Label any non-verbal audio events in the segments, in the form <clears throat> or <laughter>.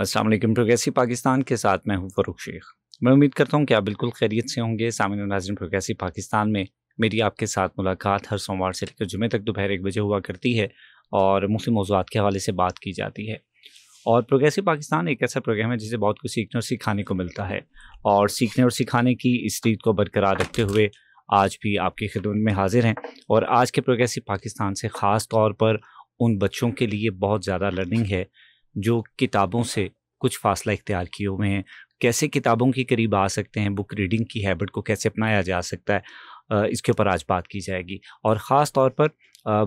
Aslam progressive तो पाकिस्तान के साथ मैं हूं फ़रूख शेख मैं उम्मीद करता हूं कि आप बिल्कुल खैरियत से होंगे सामिन नाजन प्रोग्रेसिव पाकिस्तान में मेरी आपके साथ मुलाकात हर सोमवार से लेकर जुमे तक दोपहर एक बजे हुआ करती है और मुख्य मौजूद के हवाले से बात की जाती है और प्रोग्रेसिव तो पाकिस्तान एक ऐसा प्रोग्राम है जिसे बहुत कुछ सीखने और सिखाने को मिलता है और सीखने और सिखाने की इस रीत को बरकरार रखते हुए आज भी आपकी खिदमत में हाजिर हैं और आज के प्रोग्रेसिव पाकिस्तान से ख़ास तौर पर उन बच्चों के लिए बहुत ज़्यादा लर्निंग है जो किताबों से कुछ फासला इख्तियार किए हुए हैं कैसे किताबों के करीब आ सकते हैं बुक रीडिंग की हैबिट को कैसे अपनाया जा सकता है इसके ऊपर आज बात की जाएगी और ख़ास तौर पर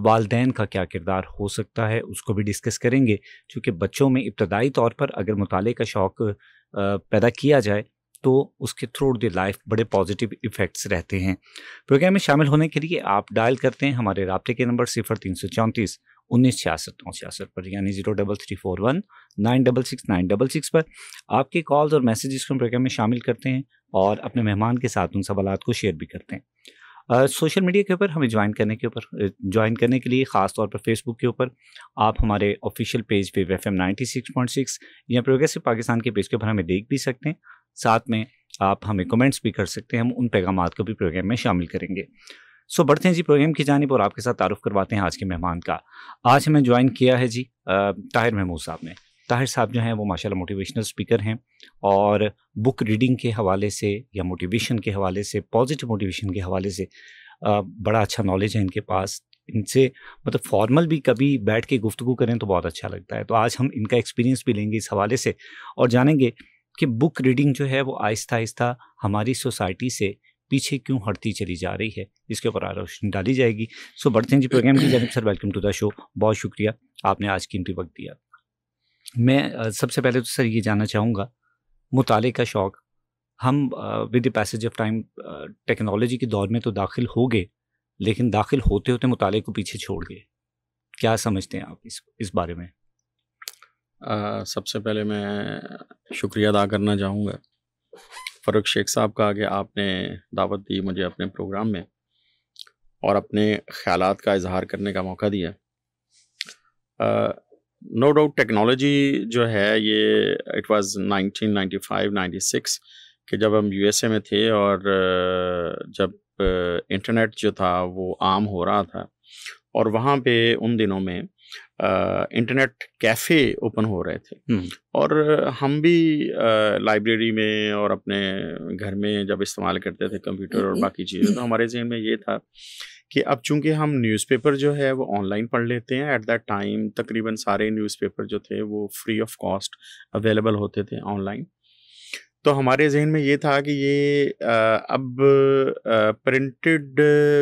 वालदेन का क्या किरदार हो सकता है उसको भी डिस्कस करेंगे क्योंकि बच्चों में इब्तदाई तौर पर अगर मुताले का शौक़ पैदा किया जाए तो उसके थ्रू द लाइफ बड़े पॉजिटिव इफ़ेक्ट्स रहते हैं प्रोग्राम में शामिल होने के लिए आप डायल करते हैं हमारे रबते के नंबर सिफर तीन सौ चौंतीस उन्नीस छियासठ नौ छियासठ पर यानी zero double three four one nine double six nine double six पर आपके कॉल्स और मैसेजेस को हम प्रोग्राम में शामिल करते हैं और अपने मेहमान के साथ उन सवाल को शेयर भी करते हैं सोशल मीडिया के ऊपर हमें ज्वाइन करने के ऊपर ज्वाइन करने के लिए ख़ास तौर पर फेसबुक के ऊपर आप हमारे ऑफिशियल पेज पे F M ninety six point six या प्रोग्रेसिव पाकिस्तान के पेज के ऊपर हमें देख भी सकते हैं साथ में आप हमें कमेंट्स भी कर सकते हैं हम उन पैगाम को भी प्रोग्राम में शामिल करेंगे सो बढ़ते हैं जी प्रोग्राम की जानब और आपके साथ तारुफ करवाते हैं आज के मेहमान का आज हमें ज्वाइन किया है जी ताहिर महमूद साहब ने ताहिर साहब जो हैं वो माशाल्लाह मोटिवेशनल स्पीकर हैं और बुक रीडिंग के हवाले से या मोटिवेशन के हवाले से पॉजिटिव मोटिवेशन के हवाले से बड़ा अच्छा नॉलेज है इनके पास इनसे मतलब फॉर्मल भी कभी बैठ के गुफ्तु करें तो बहुत अच्छा लगता है तो आज हम इनका एक्सपीरियंस भी लेंगे इस हवाले से और जानेंगे कि बुक रीडिंग जो है वो आहिस्ता आहिस्ता हमारी सोसाइटी से पीछे क्यों हटती चली जा रही है इसके ऊपर रोशनी डाली जाएगी सो बढ़ते हैं जी प्रोग्राम की जानब sir welcome to the show बहुत शुक्रिया आपने आज कीमती वक्त दिया मैं सबसे पहले तो सर ये जानना चाहूँगा मुताले का शौक़ हम with the passage of time technology के दौर में तो दाखिल हो गए लेकिन दाखिल होते होते मुताले को पीछे छोड़ गए क्या समझते हैं आप इस इस बारे में आ, सबसे पहले मैं शुक्रिया अदा करना चाहूँगा फ़रूक शेख साहब का आगे आपने दावत दी मुझे अपने प्रोग्राम में और अपने ख्याल का इजहार करने का मौका दिया नो डाउट टेक्नोलॉजी जो है ये इट वाज 1995 96 कि जब हम यूएसए में थे और जब इंटरनेट जो था वो आम हो रहा था और वहाँ पे उन दिनों में इंटरनेट कैफ़े ओपन हो रहे थे हम्म। और हम भी लाइब्रेरी में और अपने घर में जब इस्तेमाल करते थे कंप्यूटर और हम्म। बाकी चीज़ें तो हमारे जहन में ये था कि अब चूंकि हम न्यूज़पेपर जो है वो ऑनलाइन पढ़ लेते हैं एट दैट टाइम तकरीबन सारे न्यूज़पेपर जो थे वो फ्री ऑफ कॉस्ट अवेलेबल होते थे ऑनलाइन तो हमारे जहन में ये था कि ये अब प्रिंटेड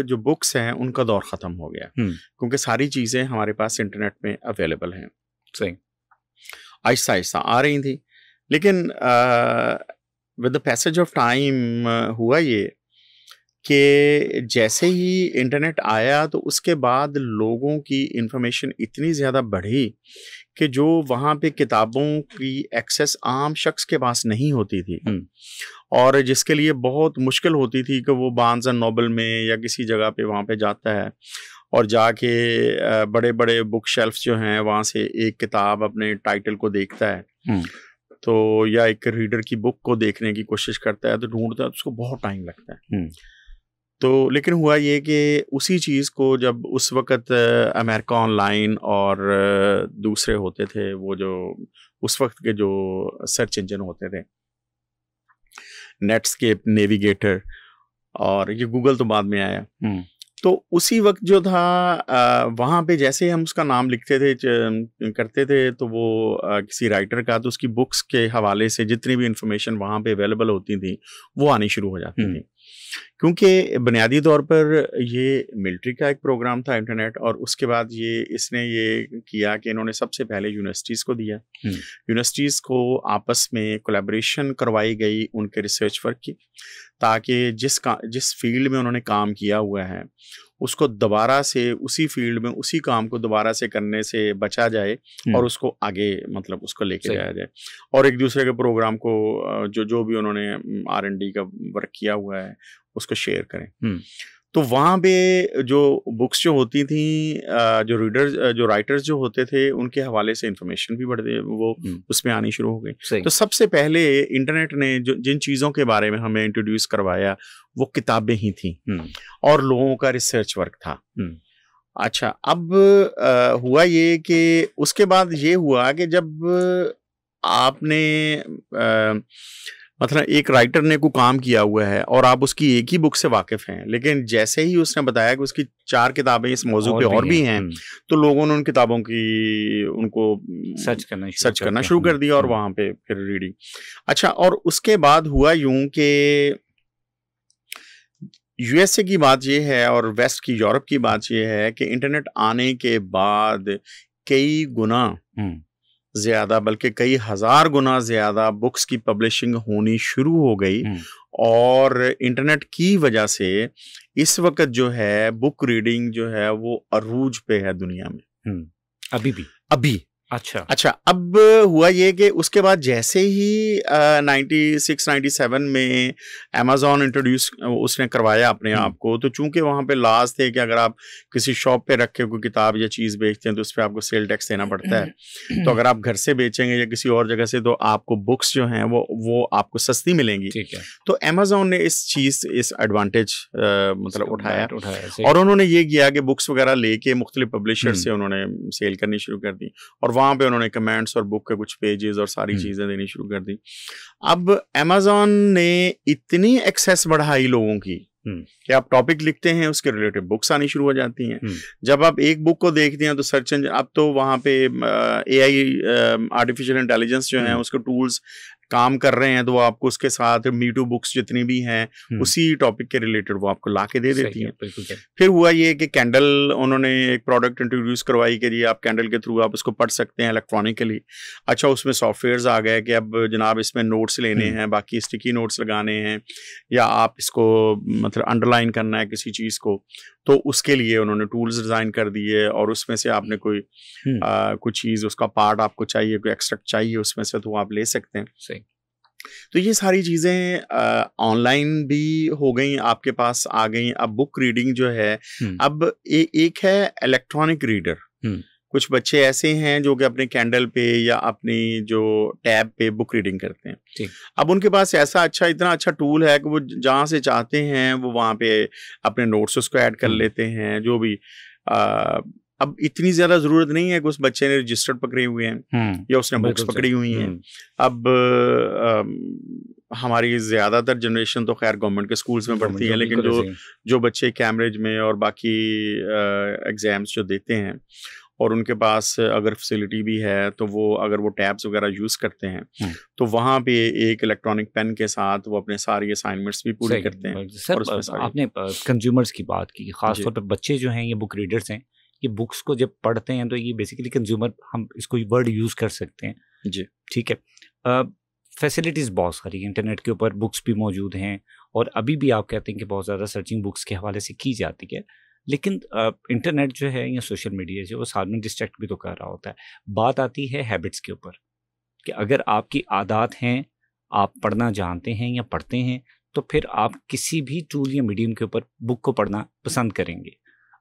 जो बुक्स हैं उनका दौर ख़त्म हो गया क्योंकि सारी चीज़ें हमारे पास इंटरनेट में अवेलेबल हैं सही आहिस्ता आहिस्ता आ रही थी लेकिन with the passage of time हुआ ये कि जैसे ही इंटरनेट आया तो उसके बाद लोगों की इन्फॉर्मेशन इतनी ज़्यादा बढ़ी कि जो वहाँ पे किताबों की एक्सेस आम शख्स के पास नहीं होती थी हम्म। और जिसके लिए बहुत मुश्किल होती थी कि वो एंड नोबल में या किसी जगह पे वहाँ पे जाता है और जाके बड़े बड़े बुक शेल्फ जो हैं वहाँ से एक किताब अपने टाइटल को देखता है हम्म। तो या एक रीडर की बुक को देखने की कोशिश करता है तो ढूंढता है तो उसको बहुत टाइम लगता है हम्म। तो लेकिन हुआ ये कि उसी चीज़ को जब उस वक़्त अमेरिका ऑनलाइन और दूसरे होते थे वो जो उस वक्त के जो सर्च इंजन होते थे नेटस्केप नेविगेटर और ये गूगल तो बाद में आया तो उसी वक्त जो था वहाँ पे जैसे हम उसका नाम लिखते थे करते थे तो वो किसी राइटर का तो उसकी बुक्स के हवाले से जितनी भी इंफॉर्मेशन वहाँ पे अवेलेबल होती थी वो आनी शुरू हो जाती थी क्योंकि बुनियादी तौर पर ये मिलिट्री का एक प्रोग्राम था इंटरनेट और उसके बाद ये इसने ये किया कि इन्होंने सबसे पहले यूनिवर्सिटीज़ को दिया हम्म। यूनिवर्सिटीज़ को आपस में कोलेब्रेशन करवाई गई उनके रिसर्च वर्क की ताकि जिस का जिस फील्ड में उन्होंने काम किया हुआ है उसको दोबारा से उसी फील्ड में उसी काम को दोबारा से करने से बचा जाए हम्म। और उसको आगे मतलब उसको लेके जाया जाए और एक दूसरे के प्रोग्राम को जो जो भी उन्होंने आर एन डी का वर्क किया हुआ है उसको शेयर करें हम्म। तो वहाँ पे जो बुक्स जो होती थी जो रीडर्स जो राइटर्स जो होते थे उनके हवाले से इन्फॉर्मेशन भी बढ़ते वो हम्म। उसमें आनी शुरू हो गई तो सबसे पहले इंटरनेट ने जो जिन चीज़ों के बारे में हमें इंट्रोड्यूस करवाया वो किताबें ही थी हम्म। और लोगों का रिसर्च वर्क था अच्छा अब आ, हुआ ये कि उसके बाद ये हुआ कि जब आपने आ, मतलब एक राइटर ने को काम किया हुआ है और आप उसकी एक ही बुक से वाकिफ हैं लेकिन जैसे ही उसने बताया कि उसकी चार किताबें इस मौजू पे और भी हैं हम्म। तो लोगों ने उन किताबों की उनको सर्च करना सर्च करना शुरू कर दिया और हम्म। वहां पे फिर रीडिंग अच्छा और उसके बाद हुआ यूं कि यूएसए की बात यह है और वेस्ट की यूरोप की बात यह है कि इंटरनेट आने के बाद कई गुना हम्म। ज़्यादा बल्कि कई हज़ार गुना ज़्यादा बुक्स की पब्लिशिंग होनी शुरू हो गई हम्म। और इंटरनेट की वजह से इस वक्त जो है बुक रीडिंग जो है वो अरूज पे है दुनिया में हम्म। अभी भी अभी अच्छा अच्छा अब हुआ ये कि उसके बाद जैसे ही नाइन्टी सिक्स नाइन्टी सेवन में अमेजोन इंट्रोड्यूस उसने करवाया अपने हम्म। आप को तो चूंकि वहाँ पे लाज थे कि अगर आप किसी शॉप पे रखे कोई किताब या चीज़ बेचते हैं तो उस पर आपको सेल टैक्स देना पड़ता है <clears throat> तो अगर आप घर से बेचेंगे या किसी और जगह से तो आपको बुक्स जो हैं वो वो आपको सस्ती मिलेंगी ठीक है तो अमेजोन ने इस चीज़ इस एडवांटेज मतलब उठाया और उन्होंने ये किया कि बुक्स वगैरह लेके मुख्तलिफ पब्लिशर हम्म। से उन्होंने सेल करनी शुरू कर दी और वहाँ पे उन्होंने कमेंट्स और बुक के कुछ पेजेस और सारी हम्म। चीज़ें देनी शुरू कर दी अब अमेजोन ने इतनी एक्सेस बढ़ाई लोगों की हम्म। कि आप टॉपिक लिखते हैं उसके रिलेटेड बुक्स आनी शुरू हो जाती हैं हम्म। जब आप एक बुक को देखते हैं तो सर्च इंजन अब तो वहाँ पे ए आई आर्टिफिशियल इंटेलिजेंस जो है उसके टूल्स काम कर रहे हैं तो वो आपको उसके साथ मीटू बुक्स जितनी भी हैं हम्म। उसी टॉपिक के रिलेटेड वो आपको ला के दे देती हैं है। फिर हुआ ये कि कैंडल उन्होंने एक प्रोडक्ट इंट्रोड्यूस करवाई कि जी आप कैंडल के थ्रू आप उसको पढ़ सकते हैं इलेक्ट्रॉनिकली अच्छा उसमें सॉफ्टवेयर आ गए कि अब जनाब इसमें नोट्स लेने हम्म। हैं बाकी स्टिकी नोट्स लगाने हैं या आप इसको मतलब अंडरलाइन करना है किसी चीज़ को तो उसके लिए उन्होंने टूल्स डिज़ाइन कर दिए और उसमें से आपने कोई हम्म। आ, कुछ चीज़ उसका पार्ट आपको चाहिए कोई एक्स्ट्रक्ट चाहिए उसमें से तो आप ले सकते हैं तो ये सारी चीज़ें ऑनलाइन भी हो गई आपके पास आ गई अब बुक रीडिंग जो है अब ए, एक है इलेक्ट्रॉनिक रीडर कुछ बच्चे ऐसे हैं जो कि अपने कैंडल पे या अपनी जो टैब पे बुक रीडिंग करते हैं अब उनके पास ऐसा अच्छा इतना अच्छा टूल है कि वो जहाँ से चाहते हैं वो वहाँ पे अपने नोट्स उसको ऐड कर लेते हैं जो भी आ, अब इतनी ज्यादा जरूरत नहीं है कि उस बच्चे ने रजिस्टर्ड पकड़े हुए हैं हम्म, या उसने बुक्स पकड़ी हुई हैं हम्म। अब आ, हमारी ज्यादातर जनरेशन तो खैर गवर्नमेंट के स्कूल्स में पढ़ती है लेकिन जो जो बच्चे कैमरेज में और बाकी एग्जाम्स जो देते हैं और उनके पास अगर फैसिलिटी भी है तो वो अगर वो टैब्स वगैरह यूज़ करते हैं हम्म। तो वहाँ पे एक इलेक्ट्रॉनिक पेन के साथ वो अपने सारी असाइनमेंट्स भी पूरे करते हैं सर और आपने कंज्यूमर्स की बात की खासतौर पर बच्चे जो हैं ये बुक रीडर्स हैं ये बुक्स को जब पढ़ते हैं तो ये बेसिकली कंज्यूमर हम इसको वर्ड यूज़ कर सकते हैं जी ठीक है फैसिलिटीज़ बहुत सारी इंटरनेट के ऊपर बुक्स भी मौजूद हैं और अभी भी आप कहते हैं कि बहुत ज़्यादा सर्चिंग बुक्स के हवाले से की जाती है लेकिन इंटरनेट जो है या सोशल मीडिया जो वो साथ में डिस्ट्रैक्ट भी तो कर रहा होता है बात आती है हैबिट्स के ऊपर कि अगर आपकी आदत हैं आप पढ़ना जानते हैं या पढ़ते हैं तो फिर आप किसी भी टूल या मीडियम के ऊपर बुक को पढ़ना पसंद करेंगे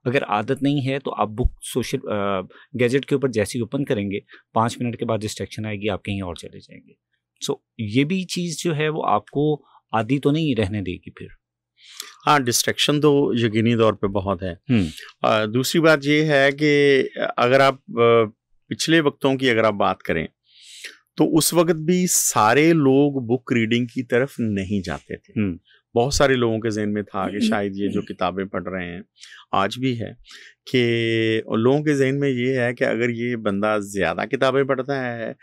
अगर आदत नहीं है तो आप बुक सोशल गैजेट के ऊपर जैसे ही ओपन करेंगे पाँच मिनट के बाद डिस्ट्रैक्शन आएगी आप कहीं और चले जाएंगे सो so, ये भी चीज़ जो है वो आपको आदि तो नहीं रहने देगी फिर हाँ डिस्ट्रैक्शन तो यकीनी तौर पे बहुत है आ, दूसरी बात ये है कि अगर आप पिछले वक्तों की अगर आप बात करें तो उस वक्त भी सारे लोग बुक रीडिंग की तरफ नहीं जाते थे बहुत सारे लोगों के जहन में था कि हम्म, शायद ये जो हम्म। किताबें पढ़ रहे हैं आज भी है कि लोगों के जहन में ये है कि अगर ये बंदा ज़्यादा किताबें पढ़ता है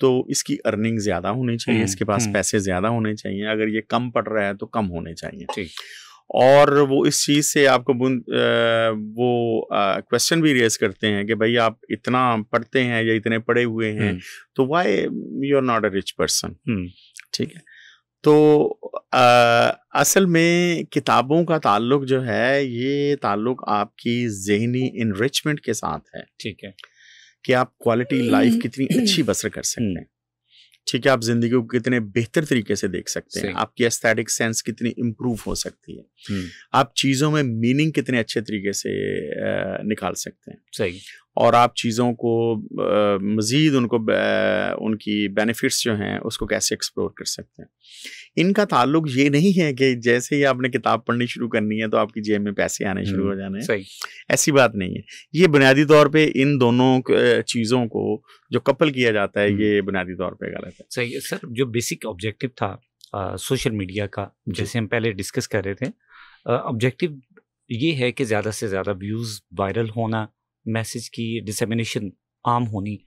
तो इसकी अर्निंग ज़्यादा होनी चाहिए हम्म, इसके पास पैसे ज़्यादा होने चाहिए अगर ये कम पढ़ रहा है तो कम होने चाहिए ठीक और वो इस चीज़ से आपको बुन आ, वो क्वेश्चन भी रेज करते हैं कि भाई आप इतना पढ़ते हैं या इतने पढ़े हुए हैं तो why you are not a rich person ठीक है तो आ, असल में किताबों का ताल्लुक जो है ये ताल्लुक आपकी जहनी इनरिचमेंट के साथ है ठीक है कि आप क्वालिटी हम्म। लाइफ कितनी अच्छी बसर कर सकते हम्म। हैं ठीक है आप जिंदगी को कितने बेहतर तरीके से देख सकते हैं आपकी एस्थेटिक सेंस कितनी इम्प्रूव हो सकती है हम्म। आप चीज़ों में मीनिंग कितने अच्छे तरीके से निकाल सकते हैं सही और आप चीज़ों को मज़ीद उनको उनकी बेनिफिट्स जो हैं उसको कैसे एक्सप्लोर कर सकते हैं इनका ताल्लुक ये नहीं है कि जैसे ही आपने किताब पढ़नी शुरू करनी है तो आपकी जेब में पैसे आने शुरू हो हम्म, जाने सही ऐसी बात नहीं है ये बुनियादी तौर पे इन दोनों चीज़ों को जो कपल किया जाता है हम्म। ये बुनियादी तौर पे गलत है सही है सर जो बेसिक ऑब्जेक्टिव था आ, सोशल मीडिया का जैसे हम पहले डिस्कस कर रहे थे ऑब्जेक्टिव ये है कि ज़्यादा से ज़्यादा व्यूज़ वायरल होना मैसेज की डिसमिनेशन आम होनी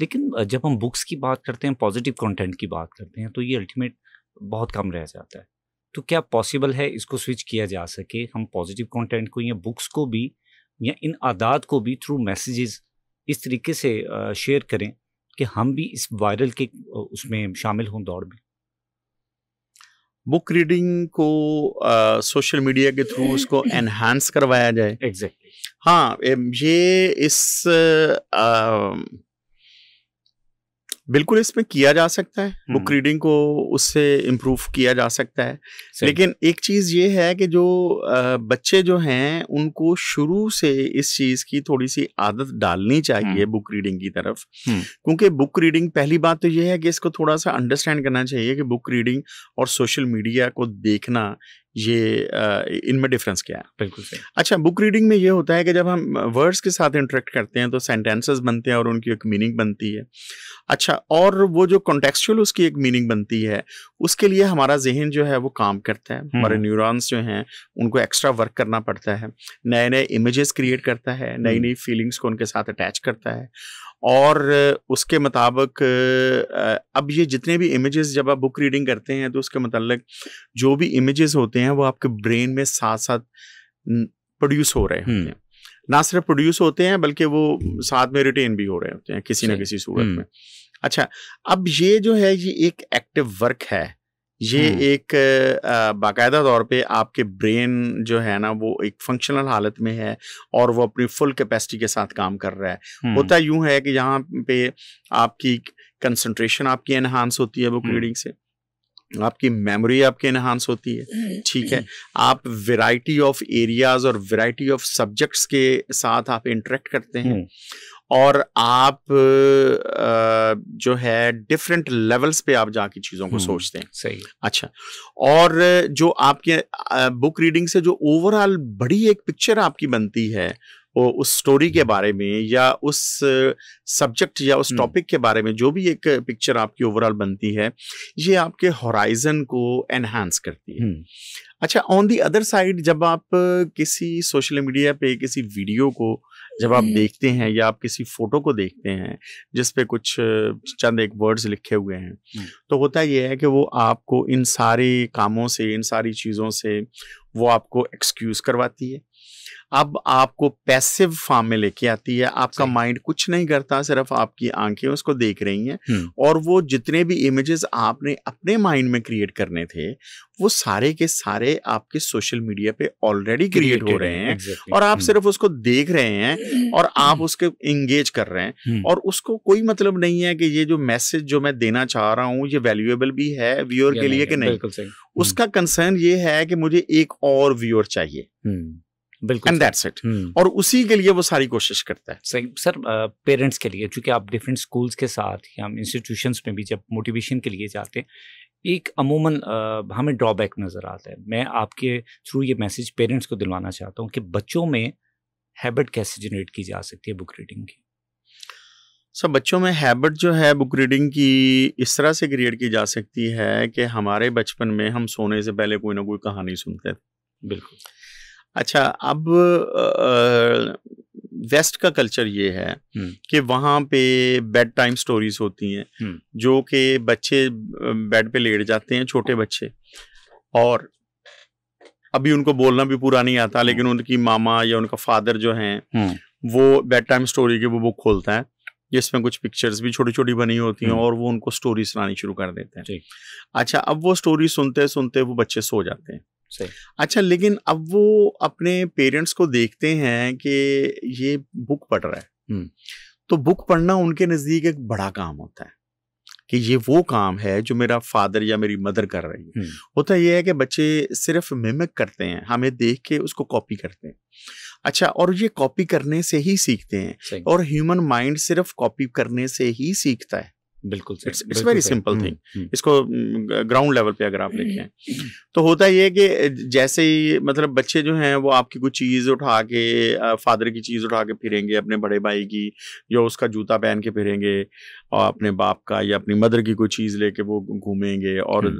लेकिन जब हम बुक्स की बात करते हैं पॉजिटिव कंटेंट की बात करते हैं तो ये अल्टीमेट बहुत कम रह जाता है तो क्या पॉसिबल है इसको स्विच किया जा सके हम पॉजिटिव कंटेंट को या बुक्स को भी या इन आदात को भी थ्रू मैसेजेस इस तरीके से शेयर करें कि हम भी इस वायरल के उसमें शामिल हों दौड़ में बुक रीडिंग को सोशल मीडिया के थ्रू उसको <clears throat> एनहांस करवाया जाए एग्जैक्टली exactly. हाँ ये इस आ, बिल्कुल इसमें किया जा सकता है हम्म। बुक रीडिंग को उससे इम्प्रूव किया जा सकता है लेकिन एक चीज़ ये है कि जो बच्चे जो हैं उनको शुरू से इस चीज़ की थोड़ी सी आदत डालनी चाहिए हम्म। बुक रीडिंग की तरफ हम्म। क्योंकि बुक रीडिंग पहली बात तो ये है कि इसको थोड़ा सा अंडरस्टैंड करना चाहिए कि बुक रीडिंग और सोशल मीडिया को देखना ये इनमें डिफरेंस क्या है बिल्कुल सही अच्छा बुक रीडिंग में ये होता है कि जब हम वर्ड्स के साथ इंटरेक्ट करते हैं तो सेंटेंसेस बनते हैं और उनकी एक मीनिंग बनती है अच्छा और वो जो कॉन्टेक्चुअल उसकी एक मीनिंग बनती है उसके लिए हमारा जहन जो है वो काम करता है हमारे न्यूरॉन्स हम्म। जो हैं उनको एक्स्ट्रा वर्क करना पड़ता है नए नए इमेजेस क्रिएट करता है नई नई फीलिंग्स को उनके साथ अटैच करता है और उसके मुताबिक अब ये जितने भी इमेजेस जब आप बुक रीडिंग करते हैं तो उसके मतलब जो भी इमेजेस होते हैं वो आपके ब्रेन में साथ साथ प्रोड्यूस हो रहे होते हम्म। हैं ना सिर्फ प्रोड्यूस होते हैं बल्कि वो साथ में रिटेन भी हो रहे होते हैं किसी ना किसी सूरत हम्म। में अच्छा अब ये जो है ये एक एक्टिव वर्क है ये हम्म। एक बाकायदा तौर पे आपके ब्रेन जो है ना वो एक फंक्शनल हालत में है और वो अपनी फुल कैपेसिटी के साथ काम कर रहा है हम्म। होता यूं है कि यहाँ पे आपकी कंसंट्रेशन आपकी एनहांस होती है बुक रीडिंग हम्म। से आपकी मेमोरी आपकी इनहांस होती है ठीक है आप वैरायटी ऑफ एरियाज और वैरायटी ऑफ सब्जेक्ट्स के साथ आप इंटरेक्ट करते हैं और आप जो है डिफरेंट लेवल्स पे आप जाके चीज़ों को हम्म, सोचते हैं सही अच्छा और जो आपके बुक रीडिंग से जो ओवरऑल बड़ी एक पिक्चर आपकी बनती है वो उस स्टोरी के हम्म। बारे में या उस सब्जेक्ट या उस टॉपिक हम्म। के बारे में जो भी एक पिक्चर आपकी ओवरऑल बनती है ये आपके हॉराइजन को एनहांस करती है अच्छा ऑन दी अदर साइड जब आप किसी सोशल मीडिया पे किसी वीडियो को जब आप देखते हैं या आप किसी फोटो को देखते हैं जिस पे कुछ चंद एक वर्ड्स लिखे हुए हैं तो होता यह है कि वो आपको इन सारे कामों से इन सारी चीज़ों से वो आपको एक्सक्यूज़ करवाती है अब आपको पैसिव फॉर्म में लेके आती है आपका माइंड कुछ नहीं करता सिर्फ आपकी आंखें उसको देख रही हैं हम्म। और वो जितने भी इमेजेस आपने अपने माइंड में क्रिएट करने थे वो सारे के सारे आपके सोशल मीडिया पे ऑलरेडी क्रिएट हो रहे हैं exactly. और आप हम्म। सिर्फ उसको देख रहे हैं और आप हम्म। उसके इंगेज कर रहे हैं और उसको कोई मतलब नहीं है कि ये जो मैसेज जो मैं देना चाह रहा हूँ ये वैल्यूएबल भी है व्यूअर के लिए कि नहीं उसका कंसर्न ये है कि मुझे एक और व्यूअर चाहिए बिल्कुल हम्म। और उसी के लिए वो सारी कोशिश करता है सही सर पेरेंट्स के लिए चूंकि आप डिफरेंट स्कूल्स के साथ या हम इंस्टीट्यूशंस में भी जब मोटिवेशन के लिए जाते हैं एक अमूमन हमें ड्रॉबैक नज़र आता है मैं आपके थ्रू ये मैसेज पेरेंट्स को दिलवाना चाहता हूँ कि बच्चों में हैबिट कैसे जनरेट की जा सकती है बुक रीडिंग की सर बच्चों में हैबिट जो है बुक रीडिंग की इस तरह से क्रिएट की जा सकती है कि हमारे बचपन में हम सोने से पहले कोई ना कोई कहानी सुनते थे बिल्कुल अच्छा अब वेस्ट का कल्चर ये है कि वहाँ पे बेड टाइम स्टोरीज होती हैं जो कि बच्चे बेड पे लेट जाते हैं छोटे बच्चे और अभी उनको बोलना भी पूरा नहीं आता लेकिन उनकी मामा या उनका फादर जो हैं वो बेड टाइम स्टोरी की वो बुक खोलता है जिसमें कुछ पिक्चर्स भी छोटी छोटी बनी होती हैं और वो उनको स्टोरी सुनानी शुरू कर देते हैं अच्छा अब वो स्टोरी सुनते सुनते वो बच्चे सो जाते हैं अच्छा लेकिन अब वो अपने पेरेंट्स को देखते हैं कि ये बुक पढ़ रहा है तो बुक पढ़ना उनके नज़दीक एक बड़ा काम होता है कि ये वो काम है जो मेरा फादर या मेरी मदर कर रही है होता यह है कि बच्चे सिर्फ मिमिक करते हैं हमें देख के उसको कॉपी करते हैं अच्छा और ये कॉपी करने से ही सीखते हैं और ह्यूमन माइंड सिर्फ कॉपी करने से ही सीखता है बिल्कुल इट्स वेरी सिंपल थिंग इसको ग्राउंड लेवल पे अगर आप हम्म, देखें हम्म। तो होता ये कि जैसे ही मतलब बच्चे जो हैं वो आपकी कुछ चीज़ उठा के फादर की चीज़ उठा के फिरेंगे अपने बड़े भाई की या उसका जूता पहन के फिरेंगे और अपने बाप का या अपनी मदर की कोई चीज़ लेके वो घूमेंगे और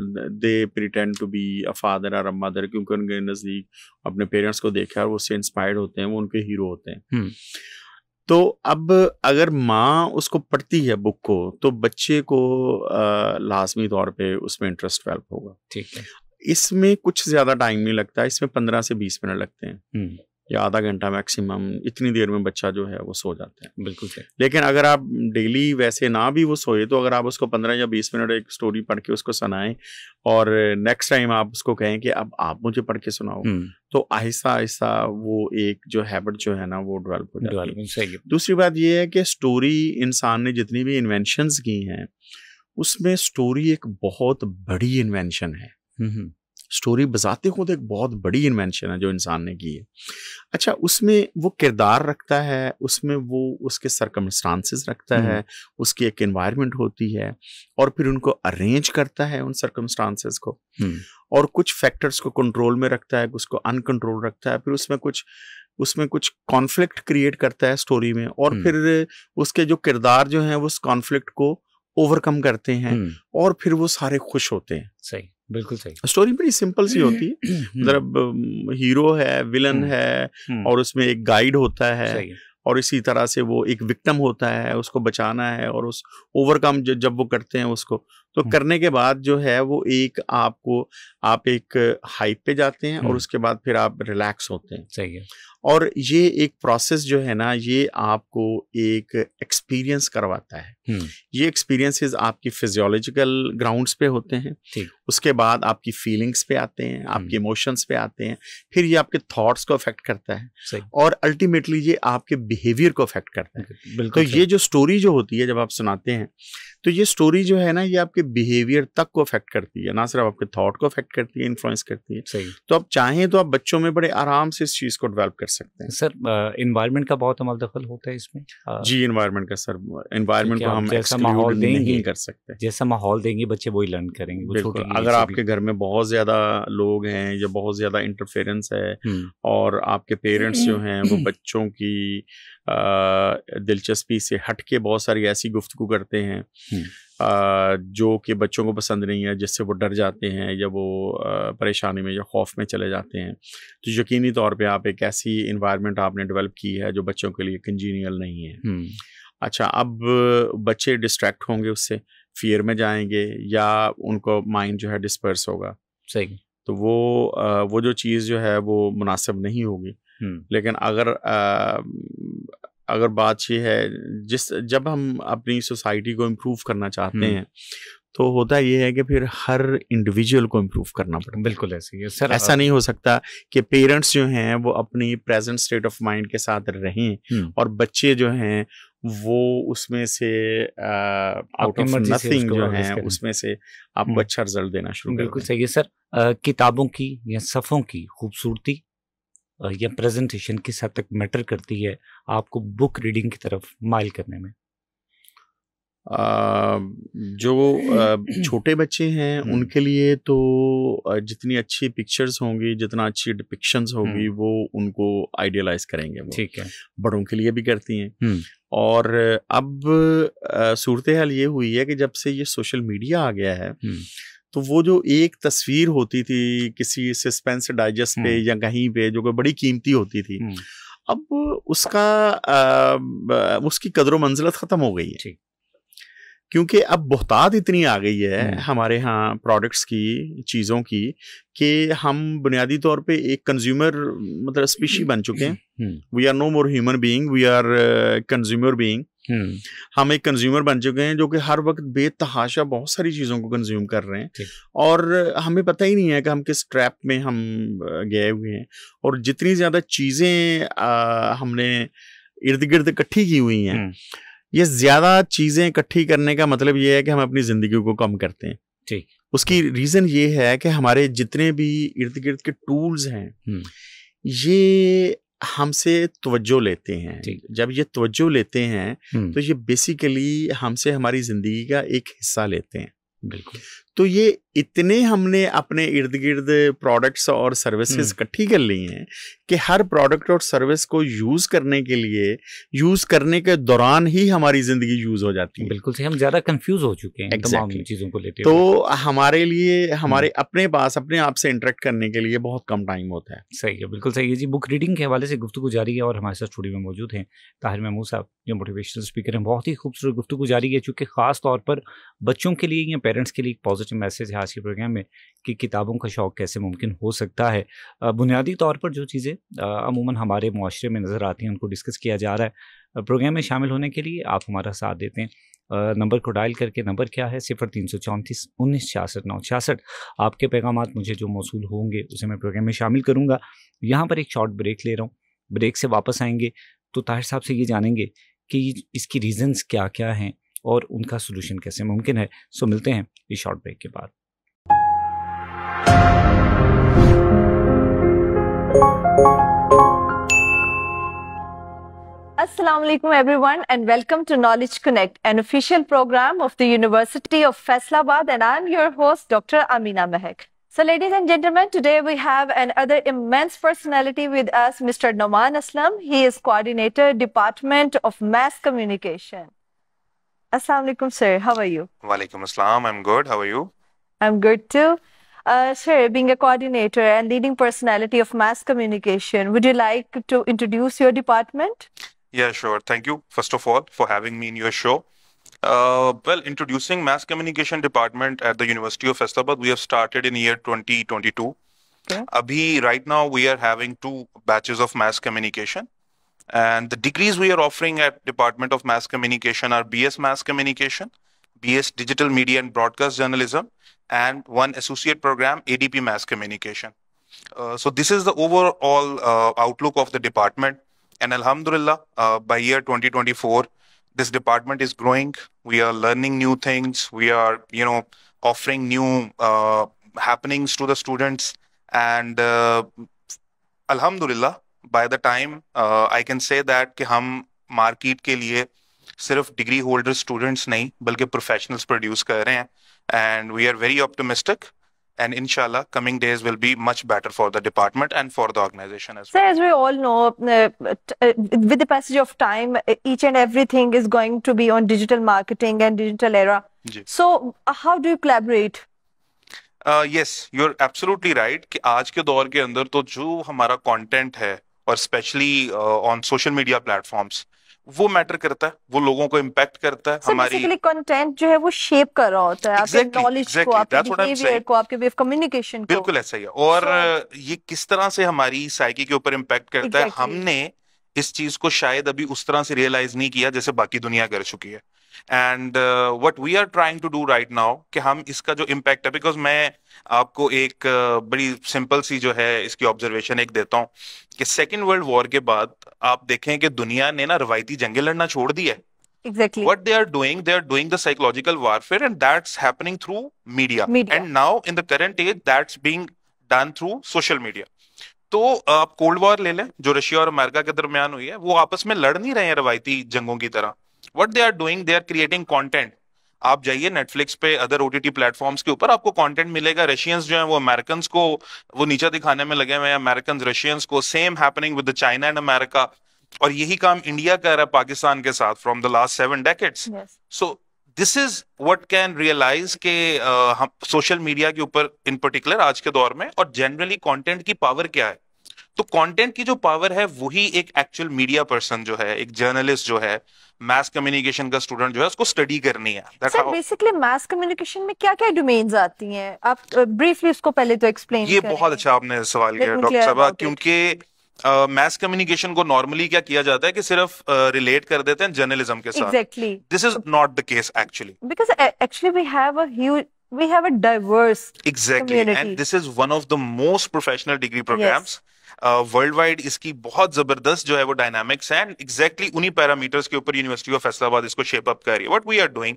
they pretend to be a father और अ मदर क्योंकि उनके नज़दीक अपने पेरेंट्स को देखा और वो उससे इंस्पायर्ड होते हैं वो उनके हीरो होते हैं हम्म। तो अब अगर माँ उसको पढ़ती है बुक को तो बच्चे को लाजमी तौर पे उसमें इंटरेस्ट डेवलप होगा ठीक है इसमें कुछ ज़्यादा टाइम नहीं लगता इसमें पंद्रह से बीस मिनट लगते हैं हम्म। या आधा घंटा मैक्सिमम इतनी देर में बच्चा जो है वो सो जाता है बिल्कुल लेकिन अगर आप डेली वैसे ना भी वो सोए तो अगर आप उसको पंद्रह या बीस मिनट एक स्टोरी पढ़ के उसको सुनाएं और नेक्स्ट टाइम आप उसको कहें कि अब आप मुझे पढ़ के सुनाओ हम्म। तो आहिस्ता आहिस्ता वो एक जो हैबिट जो है ना वो डेवलप हो जाती है दूसरी बात ये है कि स्टोरी इंसान ने जितनी भी इन्वेंशन की हैं उसमें स्टोरी एक बहुत बड़ी इन्वेंशन है हम्म, हम्म। स्टोरी बजाते तो एक बहुत बड़ी इन्वेंशन है जो इंसान ने की है अच्छा उसमें वो किरदार रखता है उसमें वो उसके सरकमस्टांसिस रखता हम्म। है उसकी एक इन्वायरमेंट होती है और फिर उनको अरेंज करता है उन सरकमस्टांसिस को हम्म। और कुछ फैक्टर्स को कंट्रोल में रखता है उसको अनकंट्रोल रखता है फिर उसमें कुछ उसमें कुछ कॉन्फ्लिक्ट क्रिएट करता है स्टोरी में और हम्म। फिर उसके जो किरदार जो हैं उस कॉन्फ्लिक्ट को ओवरकम करते हैं और फिर वो सारे खुश होते हैं सही बिल्कुल सही स्टोरी बड़ी सिंपल सी होती है हम्म। मतलब हीरो है विलन हम्म। है हम्म। और उसमें एक गाइड होता है और इसी तरह से वो एक विक्टम होता है उसको बचाना है और उस ओवरकम जब वो करते हैं उसको तो करने के बाद जो है वो एक आपको आप एक हाइप पे जाते हैं और उसके बाद फिर आप रिलैक्स होते हैं सही है और ये एक प्रोसेस जो है ना ये आपको एक एक्सपीरियंस करवाता है ये एक्सपीरियंसेस आपकी फिजियोलॉजिकल ग्राउंड्स पे होते हैं उसके बाद आपकी फीलिंग्स पे आते हैं आपके इमोशंस पे आते हैं फिर ये आपके थॉट्स को अफेक्ट करता है और अल्टीमेटली ये आपके बिहेवियर को अफेक्ट करता है तो ये जो स्टोरी जो होती है जब आप सुनाते हैं तो ये स्टोरी जो है ना ये आपके बिहेवियर तक को अफेक्ट करती है ना सिर्फ आपके थॉट को अफेक्ट करती है इन्फ्लुएंस करती है सही तो आप चाहें तो आप बच्चों में बड़े आराम से इस चीज़ को डेवलप कर सकते हैं सर इन्वायरमेंट का बहुत अमल दखल होता है इसमें आ, जी इन्वायरमेंट का सर इन्वायरमेंट को हम जैसा माहौल देंगे कर सकते जैसा माहौल देंगे बच्चे वही लर्न करेंगे अगर आपके घर में बहुत ज़्यादा लोग हैं या बहुत ज़्यादा इंटरफेरेंस है हम्म। और आपके पेरेंट्स जो <clears throat> हैं वो बच्चों की दिलचस्पी से हट के बहुत सारी ऐसी गुफ्तु करते हैं जो कि बच्चों को पसंद नहीं है जिससे वो डर जाते हैं या वो परेशानी में या खौफ में चले जाते हैं तो यकीनी तौर पे आप एक ऐसी इन्वायरमेंट आपने डेवलप की है जो बच्चों के लिए कंजीनियल नहीं है अच्छा अब बच्चे डिस्ट्रैक्ट होंगे उससे फियर में जाएंगे या उनको माइंड जो है डिस्पर्स होगा सही तो वो वो जो चीज़ जो है वो मुनासिब नहीं होगी हम्म। लेकिन अगर आ, अगर बात यह है जिस जब हम अपनी सोसाइटी को इम्प्रूव करना चाहते हम्म। हैं तो होता यह है कि फिर हर इंडिविजुअल को इम्प्रूव करना पड़ता बिल्कुल ऐसे ही सर ऐसा नहीं हो सकता कि पेरेंट्स जो हैं वो अपनी प्रेजेंट स्टेट ऑफ माइंड के साथ रहें हम्म। और बच्चे जो हैं वो उसमें से आउट ऑफ नथिंग जो है उसमें से आपको अच्छा रिजल्ट देना शुरू बिल्कुल सही है सर किताबों की या सफ़ों की खूबसूरती या प्रेजेंटेशन किस हद तक मैटर करती है आपको बुक रीडिंग की तरफ माइल करने में आ, जो <clears throat> छोटे बच्चे हैं उनके लिए तो जितनी अच्छी पिक्चर्स होंगी जितना अच्छी डिपिक्शंस होगी वो उनको आइडियलाइज करेंगे वो ठीक है बड़ों के लिए भी करती हैं और अब सूरत हाल ये हुई है कि जब से ये सोशल मीडिया आ गया है तो वो जो एक तस्वीर होती थी किसी सस्पेंस डाइजेस्ट पे हम्म। या कहीं पे जो कि बड़ी कीमती होती थी हम्म। अब उसका आ, उसकी कदर मंजिलत ख़त्म हो गई है क्योंकि अब बहुतात इतनी आ गई है हम्म। हमारे यहाँ प्रोडक्ट्स की चीज़ों की कि हम बुनियादी तौर पे एक कंज्यूमर मतलब स्पीशी बन चुके हैं we are no more human being we are consumer being hmm. हम एक कंज्यूमर बन चुके हैं जो कि हर वक्त बेतहाशा बहुत सारी चीज़ों को कंज्यूम कर रहे हैं और हमें पता ही नहीं है कि हम किस ट्रैप में हम गए हुए हैं और जितनी ज़्यादा चीज़ें हमने इर्द गिर्द इकट्ठी की हुई हैं हम्म। ये ज़्यादा चीज़ें इकट्ठी करने का मतलब ये है कि हम अपनी ज़िंदगी को कम करते हैं ठीक उसकी रीज़न ये है कि हमारे जितने भी इर्द गिर्द के टूल्स हैं हम्म। ये हमसे तवज्जो लेते हैं जब ये तवज्जो लेते हैं तो ये बेसिकली हमसे हमारी ज़िंदगी का एक हिस्सा लेते हैं बिल्कुल तो ये इतने हमने अपने इर्द गिर्द प्रोडक्ट्स और सर्विसेज हम्म। इकट्ठी कर ली हैं कि हर प्रोडक्ट और सर्विस को यूज़ करने के लिए यूज़ करने के दौरान ही हमारी ज़िंदगी यूज़ हो जाती है बिल्कुल सही हम ज़्यादा कंफ्यूज हो चुके हैं exactly. तमाम चीज़ों को लेते तो हमारे लिए हमारे हम्म। अपने पास अपने आप से इंटरेक्ट करने के लिए बहुत कम टाइम होता है सही है बिल्कुल सही है जी बुक रीडिंग के हवाले से गुफ्तु जारी है और हमारे साथ स्टूडियो में मौजूद हैं ताहिर महमूद साहब जो मोटिवेशनल स्पीकर हैं बहुत ही खूबसूरत गुफ्तु जारी है चूँकि ख़ास तौर पर बच्चों के लिए या पेरेंट्स के लिए एक पॉजिटिव जो मैसेज है आज के प्रोग्राम में कि किताबों का शौक़ कैसे मुमकिन हो सकता है बुनियादी तौर पर जो चीज़ें अमूमन हमारे माशरे में नज़र आती हैं उनको डिस्कस किया जा रहा है प्रोग्राम में शामिल होने के लिए आप हमारा साथ देते हैं नंबर को डायल करके नंबर क्या है सिफर तीन सौ चौंतीस उन्नीस छियासठ नौ छियासठ आपके पैगाम मुझे जो मौसू होंगे उसे मैं प्रोग्राम में शामिल करूँगा यहाँ पर एक शॉर्ट ब्रेक ले रहा हूँ ब्रेक से वापस आएंगे तो ताहिर साहब से ये जानेंगे कि इसकी रीज़न्स क्या क्या हैं और उनका सोल्यूशन कैसे मुमकिन है सो मिलते हैं इस शॉर्ट ब्रेक के बाद Assalamu alaikum everyone and welcome to Knowledge Connect, an official program of the University of Faisalabad and I'm your host Dr. Amina Mehak So ladies and gentlemen, today we have another immense personality with us, Mr. Noman Aslam. He is coordinator, Department of Mass Communication. Assalamualaikum, sir. How are you? Walaikum Assalam. I'm good. How are you? I'm good too. Uh, sir, being a coordinator and leading personality of mass communication, would you like to introduce your department? Yeah, sure. Thank you, first of all, for having me in your show. Uh, well, introducing mass communication department at the University of Islamabad, we have started in year 2022. Okay. Abhi, right now, we are having two batches of mass communication. And the degrees we are offering at Department of Mass Communication are BS Mass Communication, BS Digital Media and Broadcast Journalism, and one associate program, ADP Mass Communication. Uh, so this is the overall uh, outlook of the department. And Alhamdulillah, uh, by year 2024, this department is growing. We are learning new things. We are, you know, offering new uh, happenings to the students. And uh, Alhamdulillah, by the time I can say that कि हम market के लिए सिर्फ degree holder students नहीं बल्कि professionals produce कर रहे हैं and we are very optimistic and inshallah coming days will be much better for the department and for the organization as well. So as we all know, uh, uh, with the passage of time, uh, each and everything is going to be on digital marketing and digital era. Ji. So uh, how do you collaborate? Uh, yes, you are absolutely right. कि आज के दौर के अंदर तो जो और specially on social media platforms वो मैटर करता है वो लोगों को इम्पैक्ट करता है so हमारी कंटेंट जो है वो शेप कर रहा होता है exactly, आपके नॉलेज exactly, को आपके बिहेवियर को आपके वे ऑफ कम्युनिकेशन बिल्कुल ऐसा ही है और so, uh, ये किस तरह से हमारी साइकी के ऊपर इम्पैक्ट करता exactly. है हमने इस चीज को शायद अभी उस तरह से रियलाइज नहीं किया जैसे बाकी दुनिया कर चुकी है and what we are trying to do right now कि हम इसका जो इम्पैक्ट है बिकॉज मैं आपको एक uh, बड़ी सिंपल सी जो है इसकी ऑब्जर्वेशन एक देता हूँ कि सेकेंड वर्ल्ड वॉर के बाद आप देखें कि दुनिया ने ना रवायती जंगे लड़ना छोड़ दी है exactly what they are doing they are doing the psychological warfare and that's happening through media, media. and now in the current age that's being done through social media तो uh, आप कोल्ड वॉर ले लें जो Russia और America के दरमियान हुई है वो आपस में लड़ नहीं रहे हैं रवायती जंगों की तरह what they are doing they are creating content आप जाइए नेटफ्लिक्स पे अदर ओटीटी प्लेटफॉर्म्स के ऊपर आपको कंटेंट मिलेगा रशियंस जो है वो अमेरिकन को वो नीचा दिखाने में लगे हुए हैं अमेरिकन रशियंस को same happening with China and America और यही काम इंडिया कर रहा है पाकिस्तान के साथ from the last seven decades so this is what can realize के uh, हम सोशल मीडिया के ऊपर इन पर्टिकुलर आज के दौर में और जनरली कंटेंट की पावर क्या है तो कंटेंट की जो पावर है वही एक एक्चुअल मीडिया पर्सन जो है एक जर्नलिस्ट जो है मास कम्युनिकेशन का स्टूडेंट जो है उसको स्टडी करनी है सर बेसिकली मास कम्युनिकेशन में क्या क्या डोमेन्स आती हैं आप ब्रीफली उसको पहले तो एक्सप्लेन ये बहुत अच्छा आपने सवाल किया डॉक्टर साहब क्योंकि मैस uh, कम्युनिकेशन को नॉर्मली क्या किया जाता है कि सिर्फ रिलेट uh, कर देते हैं जर्नलिज्म के साथ exactly this is not the case actually because actually we have a huge we have a diverse community. And this is one of the most professional degree programs yes. World wide इसकी बहुत जबरदस्त जो है वो dynamics है and exactly उन्हीं parameters के ऊपर यूनिवर्सिटी ऑफ फैसलाबाद इसको शेप अप कर रही है वट वी आर डूइंग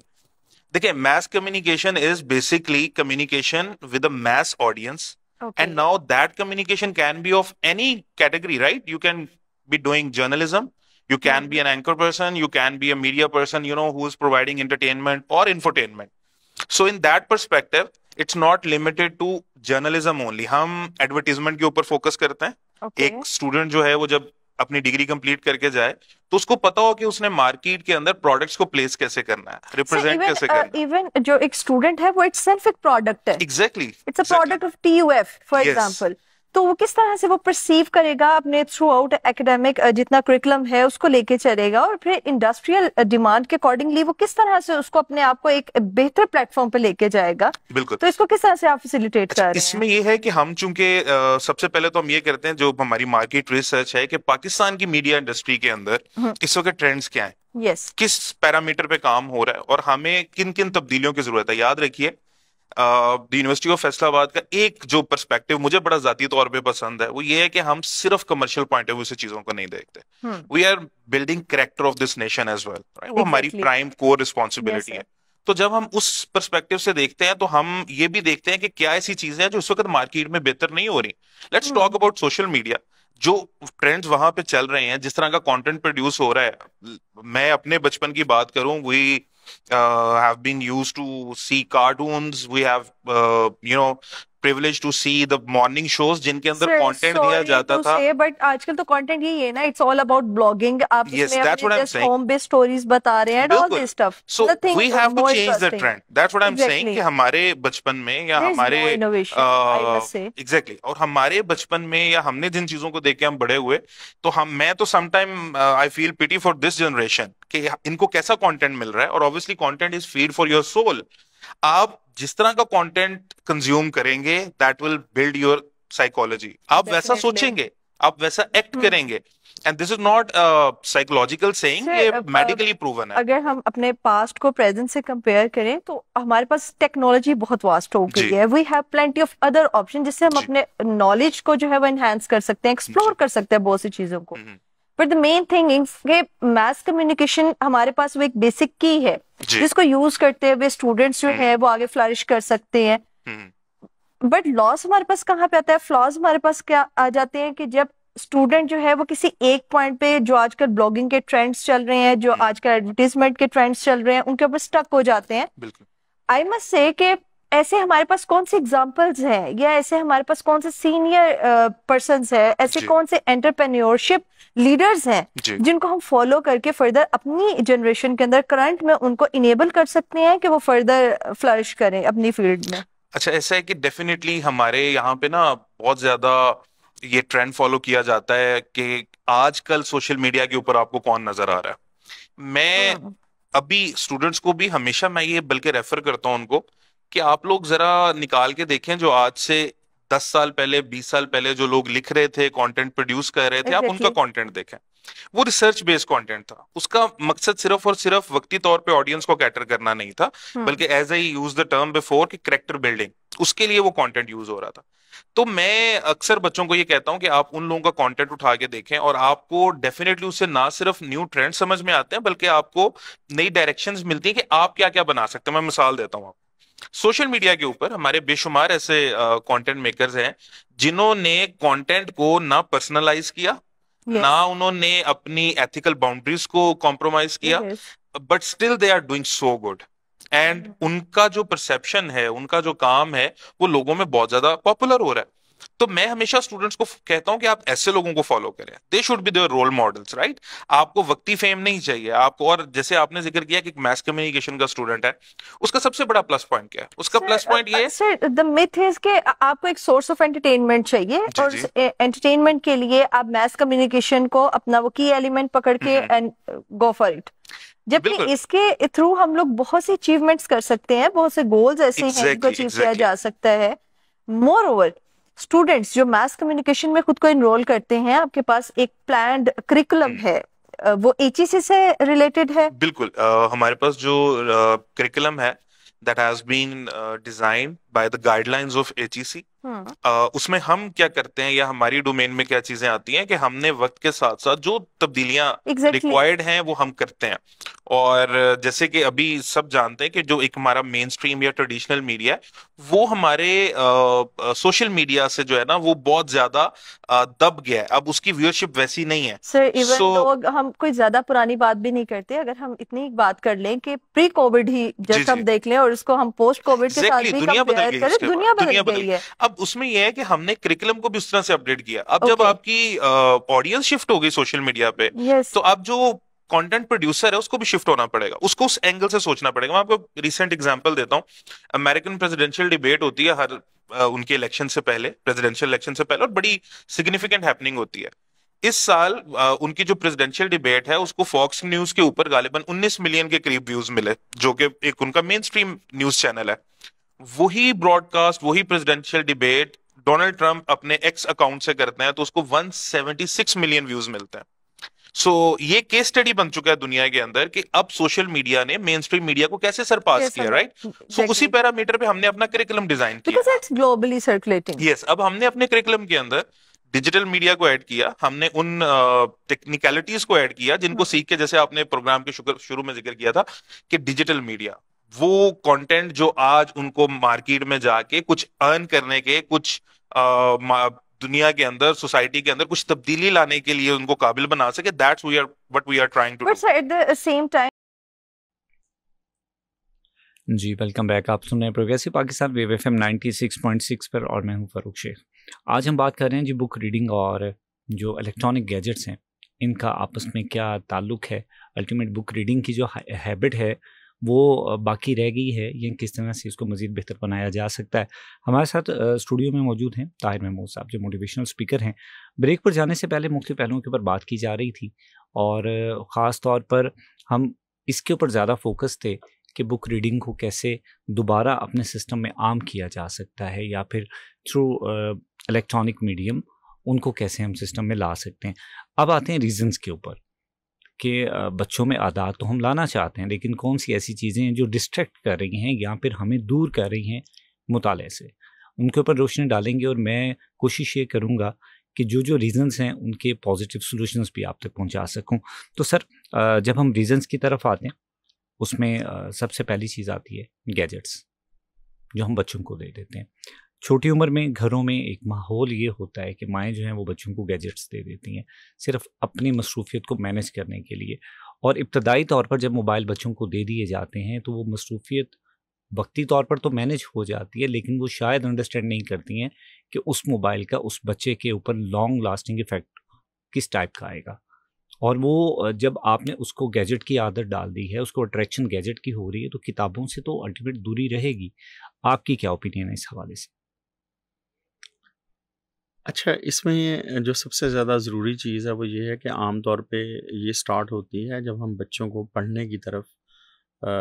देखिए mass communication is basically communication with a mass audience and now that communication can be of any category right you can be doing journalism can be an anchor person you can be a media person you know who is providing entertainment और infotainment so in that perspective it's not limited to journalism only हम advertisement के ऊपर focus करते हैं एक student जो है वो जब अपनी डिग्री कंप्लीट करके जाए तो उसको पता हो कि उसने मार्केट के अंदर प्रोडक्ट्स को प्लेस कैसे करना है रिप्रेजेंट so कैसे uh, करना इवन जो एक स्टूडेंट है वो इट्स एक प्रोडक्ट है exactly it's a product of TUF for example तो वो किस तरह से वो परसीव करेगा अपने थ्रू आउट एकेडमिक जितना करिकुलम है उसको लेके चलेगा और फिर इंडस्ट्रियल डिमांड के अकॉर्डिंगली वो किस तरह से उसको अपने आप को एक बेहतर प्लेटफॉर्म पे लेके जाएगा बिल्कुल तो इसको किस तरह से आप फैसिलिटेट अच्छा, कर रहे हैं इसमें ये है कि हम चूंकि सबसे पहले तो हम ये करते हैं जो हमारी मार्केट रिसर्च है कि पाकिस्तान की मीडिया इंडस्ट्री के अंदर हम्म। इस वक्त ट्रेंड्स क्या है yes. किस पैरामीटर पे काम हो रहा है और हमें किन किन तब्दीलियों की जरूरत है याद रखिए यूनिवर्सिटी ऑफ फैसलाबाद का एक जो परस्पेक्टिव मुझे बड़ा जाती तौर पर पसंद है वो ये है कि हम सिर्फ कमर्शियल पॉइंट ऑफ व्यू से चीजों को नहीं देखते we are building character of this nation as well वो हमारी प्राइम कोर रिस्पॉन्सिबिलिटी है तो जब हम उस परस्पेक्टिव से देखते हैं तो हम ये भी देखते हैं कि क्या ऐसी चीजें हैं जो इस वक्त मार्केट में बेहतर नहीं हो रही let's talk about social media जो ट्रेंड्स वहां पे चल रहे हैं जिस तरह का कंटेंट प्रोड्यूस हो रहा है मैं अपने बचपन की बात करूं वही Uh, have been used to see cartoons. We have, uh, you know, privilege to see the morning shows जिनके अंदर कंटेंट दिया जाता था बट आजकल तो कंटेंट यही है ना इट्स ऑल अबाउट ब्लॉगिंग आप होम बेस्ड स्टोरीज बता रहे हैं all this stuff so we have to change the trend that's what I am saying कि हमारे बचपन में या हमारे एग्जैक्टली uh, और हमारे बचपन में या हमने जिन चीजों को देख के हम बड़े हुए तो हम मैं तो sometime I feel pity for this generation कि इनको कैसा कंटेंट मिल रहा है और obviously content is feed for your soul आप जिस तरह का कंटेंट कंज्यूम करेंगे that will build your psychology आप वैसा सोचेंगे आप वैसा एक्ट हम्म। करेंगे and this is not psychological saying ये मेडिकली प्रूवन है अगर हम अपने पास्ट को प्रेजेंट से कंपेयर करें तो हमारे पास टेक्नोलॉजी बहुत वास्ट हो गई है we have plenty of other option जिससे हम अपने नॉलेज को जो है वो एनहेंस कर सकते हैं एक्सप्लोर कर सकते हैं बहुत सी चीजों को mm -hmm. But the main thing mass communication हमारे पास वो एक बेसिक की है जिसको यूज करते हुए स्टूडेंट्स जो हम्म। है वो आगे फ्लरिश कर सकते हैं बट हम्म। लॉस हमारे पास कहाँ पे आता है फ्लॉज हमारे पास क्या आ जाते हैं कि जब स्टूडेंट जो है वो किसी एक पॉइंट पे जो आजकल ब्लॉगिंग के ट्रेंड्स चल रहे हैं जो हम्म। आजकल एडवर्टीजमेंट के ट्रेंड्स चल रहे हैं उनके ऊपर स्टक हो जाते हैं आई मस्ट से ऐसे हमारे पास कौन से एग्जाम्पल्स हैं या ऐसे हमारे पास कौन से सीनियर पर्सन uh, है ऐसे कौन से एंटरप्रेन्योरशिप लीडर्स हैं जिनको हम फॉलो करके फर्दर अपनी जनरेशन के अंदर करंट में उनको इनेबल कर सकते हैं कि वो फर्दर फ्लरिश करें अपनी फील्ड में अच्छा ऐसा है कि डेफिनेटली हमारे यहाँ पे ना बहुत ज्यादा ये ट्रेंड फॉलो किया जाता है कि आजकल सोशल मीडिया के ऊपर आपको कौन नजर आ रहा है मैं हाँ। अभी स्टूडेंट्स को भी हमेशा मैं ये बल्कि रेफर करता हूँ उनको कि आप लोग जरा निकाल के देखें जो आज से दस साल पहले बीस साल पहले जो लोग लिख रहे थे कंटेंट प्रोड्यूस कर रहे थे आप उनका कंटेंट देखें वो रिसर्च बेस्ड कंटेंट था उसका मकसद सिर्फ और सिर्फ वक्ती तौर पे ऑडियंस को कैटर करना नहीं था हम्म। बल्कि as I use the term before कि करेक्टर बिल्डिंग उसके लिए वो कंटेंट यूज हो रहा था तो मैं अक्सर बच्चों को ये कहता हूँ कि आप उन लोगों का कंटेंट उठा के देखें और आपको डेफिनेटली उससे ना सिर्फ न्यू ट्रेंड समझ में आते हैं बल्कि आपको नई डायरेक्शंस मिलती हैं कि आप क्या क्या बना सकते हैं मैं मिसाल देता हूँ आपको सोशल मीडिया के ऊपर हमारे बेशुमार ऐसे कंटेंट मेकर्स हैं जिन्होंने कंटेंट को ना पर्सनलाइज किया yes. ना उन्होंने अपनी एथिकल बाउंड्रीज को कॉम्प्रोमाइज किया but still they are doing so good and उनका जो परसेप्शन है उनका जो काम है वो लोगों में बहुत ज्यादा पॉपुलर हो रहा है तो मैं हमेशा स्टूडेंट्स को कहता हूं कि आप ऐसे लोगों को फॉलो करें they should be their role models right आपको वक्ती फेम नहीं चाहिए आपको और जैसे आपने जिक्र किया कि मैथ्स कम्युनिकेशन का स्टूडेंट है उसका सबसे बड़ा प्लस पॉइंट क्या है उसका प्लस पॉइंट uh, ये सर द मिथ इज के आपको एक सोर्स ऑफ एंटरटेनमेंट चाहिए जी, और एंटरटेनमेंट के लिए आप मैथ्स कम्युनिकेशन को अपना वो की एलिमेंट पकड़ के एंड गो फॉर इट जबकि इसके थ्रू हम लोग बहुत से अचीवमेंट्स कर सकते हैं बहुत से गोल्स ऐसे exactly, हैं जिनको अचीव किया जा सकता है मोर ओवर स्टूडेंट्स जो मास कम्युनिकेशन में खुद को इनरोल करते हैं आपके पास एक प्लान करिकुलम हम्म। है वो एच से रिलेटेड है बिल्कुल uh, हमारे पास जो करिकुलम uh, है that has been design by the guidelines of H उसमें हम क्या करते हैं या हमारी डोमेन में क्या चीजें आती हैं कि हमने वक्त के साथ साथ जो तब्दीलियां रिक्वायर्ड exactly. हैं वो हम करते हैं और जैसे कि अभी सब जानते हैं कि जो एक हमारा मेन स्ट्रीम या ट्रेडिशनल मीडिया है वो हमारे सोशल मीडिया से जो है ना वो बहुत ज्यादा दब गया है अब उसकी व्यूअरशिप वैसी नहीं है सर इवन so, तो हम कोई ज्यादा पुरानी बात भी नहीं करते अगर हम इतनी एक बात कर लें कि प्री कोविड ही जस्ट हम देख लें और उसको हम पोस्ट कोविड के exactly, साथ भी दुनिया बदल गई करें दुनिया बदल गई है अब उसमें यह है कि हमने करिकुलम को भी उस तरह से अपडेट किया अब जब आपकी ऑडियंस शिफ्ट हो गई सोशल मीडिया पे तो अब जो कंटेंट प्रोड्यूसर है उसको भी शिफ्ट होना पड़ेगा उसको उस एंगल से सोचना पड़ेगा मैं आपको रिसेंट एग्जांपल देता हूं अमेरिकन प्रेसिडेंशियल डिबेट होती है हर उनके इलेक्शन से पहले प्रेसिडेंशियल इलेक्शन से पहले और बड़ी सिग्निफिकेंट हैपनिंग होती है इस साल उनकी जो प्रेसिडेंशियल डिबेट है उसको फॉक्स न्यूज के ऊपर गालिबन 19 मिलियन के करीब व्यूज मिले जो कि एक उनका मेन स्ट्रीम न्यूज चैनल है वही ब्रॉडकास्ट वही प्रेसिडेंशियल डिबेट डोनाल्ड ट्रंप अपने एक्स अकाउंट से करते हैं तो उसको 176 मिलियन व्यूज मिलते हैं सो so, ये केस स्टडी बन चुका है दुनिया के अंदर कि अब सोशल मीडिया ने मेन स्ट्रीम मीडिया को कैसे सरपास किया राइट सो right? exactly. उसी पैरामीटर पे हमने अपना करिकुलम डिजाइन किया ग्लोबली सर्कुलेटिंग यस अब हमने अपने करिकुलम के अंदर डिजिटल मीडिया को ऐड किया हमने उन टेक्निकलिटीज uh, को ऐड किया जिनको हाँ। सीख के जैसे आपने प्रोग्राम के शुरू में जिक्र किया था कि डिजिटल मीडिया वो कंटेंट जो आज उनको मार्केट में जाके कुछ अर्न करने के कुछ दुनिया के अंदर सोसाइटी के अंदर कुछ तब्दीली लाने के लिए उनको काबिल बना सके that's we are what we are trying to but at the same time जी वेलकम बैक आप सुन रहे हैं progressive Pakistan wave F M ninety six point six पर और मैं हूं फारूक शेख आज हम बात कर रहे हैं जी बुक रीडिंग और जो इलेक्ट्रॉनिक गैजेट्स हैं इनका आपस में क्या ताल्लुक है अल्टीमेट बुक रीडिंग की जो हैबिट है वो बाकी रह गई है या किस तरह से इसको मज़ीद बेहतर बनाया जा सकता है हमारे साथ स्टूडियो में मौजूद हैं ताहिर महमूद साहब जो मोटिवेशनल स्पीकर हैं ब्रेक पर जाने से पहले मुख्तु पहलुओं के ऊपर बात की जा रही थी और ख़ास तौर पर हम इसके ऊपर ज़्यादा फोकस थे कि बुक रीडिंग को कैसे दोबारा अपने सिस्टम में आम किया जा सकता है या फिर थ्रू इलेक्ट्रॉनिक मीडियम उनको कैसे हम सिस्टम में ला सकते हैं अब आते हैं रीजंस के ऊपर के बच्चों में आदात तो हम लाना चाहते हैं लेकिन कौन सी ऐसी चीज़ें हैं जो डिस्ट्रैक्ट कर रही हैं या फिर हमें दूर कर रही हैं मुताले से उनके ऊपर रोशनी डालेंगे और मैं कोशिश ये करूँगा कि जो जो रीज़न्स हैं उनके पॉजिटिव सोल्यूशंस भी आप तक पहुँचा सकूँ तो सर जब हम रीज़न्स की तरफ आते हैं उसमें सबसे पहली चीज़ आती है गैजेट्स जो हम बच्चों को दे देते हैं छोटी उम्र में घरों में एक माहौल ये होता है कि माएँ जो हैं वो बच्चों को गैजेट्स दे देती हैं सिर्फ अपनी मसरूफियत को मैनेज करने के लिए और इब्तदाई तौर पर जब मोबाइल बच्चों को दे दिए जाते हैं तो वो मसरूफियत वक्ती तौर पर तो मैनेज हो जाती है लेकिन वो शायद अंडरस्टैंड नहीं करती हैं कि उस मोबाइल का उस बच्चे के ऊपर लॉन्ग लास्टिंग इफ़ेक्ट किस टाइप का आएगा और वो जब आपने उसको गैजेट की आदत डाल दी है उसको अट्रैक्शन गैजेट की हो रही है तो किताबों से तो अल्टीमेट दूरी रहेगी आपकी क्या ओपिनियन है इस हवाले से अच्छा इसमें जो सबसे ज़्यादा ज़रूरी चीज़ है वो ये है कि आम तौर पे ये स्टार्ट होती है जब हम बच्चों को पढ़ने की तरफ आ,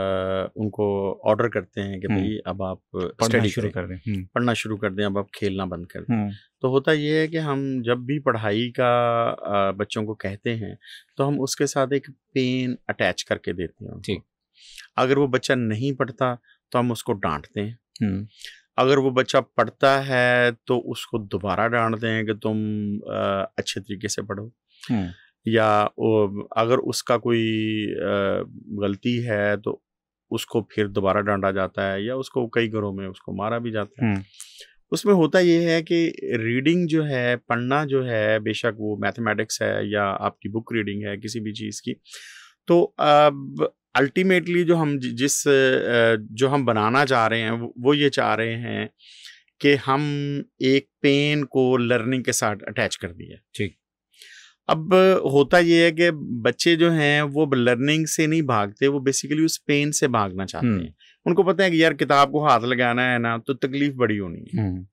उनको ऑर्डर करते हैं कि भाई अब आप स्टडी शुरू कर दें पढ़ना शुरू कर दें अब आप खेलना बंद कर दें तो होता ये है कि हम जब भी पढ़ाई का बच्चों को कहते हैं तो हम उसके साथ एक पेन अटैच करके देते हैं ठीक अगर वो बच्चा नहीं पढ़ता तो हम उसको डांटते हैं अगर वो बच्चा पढ़ता है तो उसको दोबारा डांट दें कि तुम आ, अच्छे तरीके से पढ़ो या अगर उसका कोई आ, गलती है तो उसको फिर दोबारा डांटा जाता है या उसको कई घरों में उसको मारा भी जाता है उसमें होता यह है कि रीडिंग जो है पढ़ना जो है बेशक वो मैथमेटिक्स है या आपकी बुक रीडिंग है किसी भी चीज़ की तो अब अल्टीमेटली जो हम जिस जो हम बनाना चाह रहे हैं वो ये चाह रहे हैं कि हम एक पेन को लर्निंग के साथ अटैच कर दिया ठीक अब होता ये है कि बच्चे जो हैं वो लर्निंग से नहीं भागते वो बेसिकली उस पेन से भागना चाहते हम्म। हैं उनको पता है कि यार किताब को हाथ लगाना है ना तो तकलीफ बड़ी होनी है हम्म।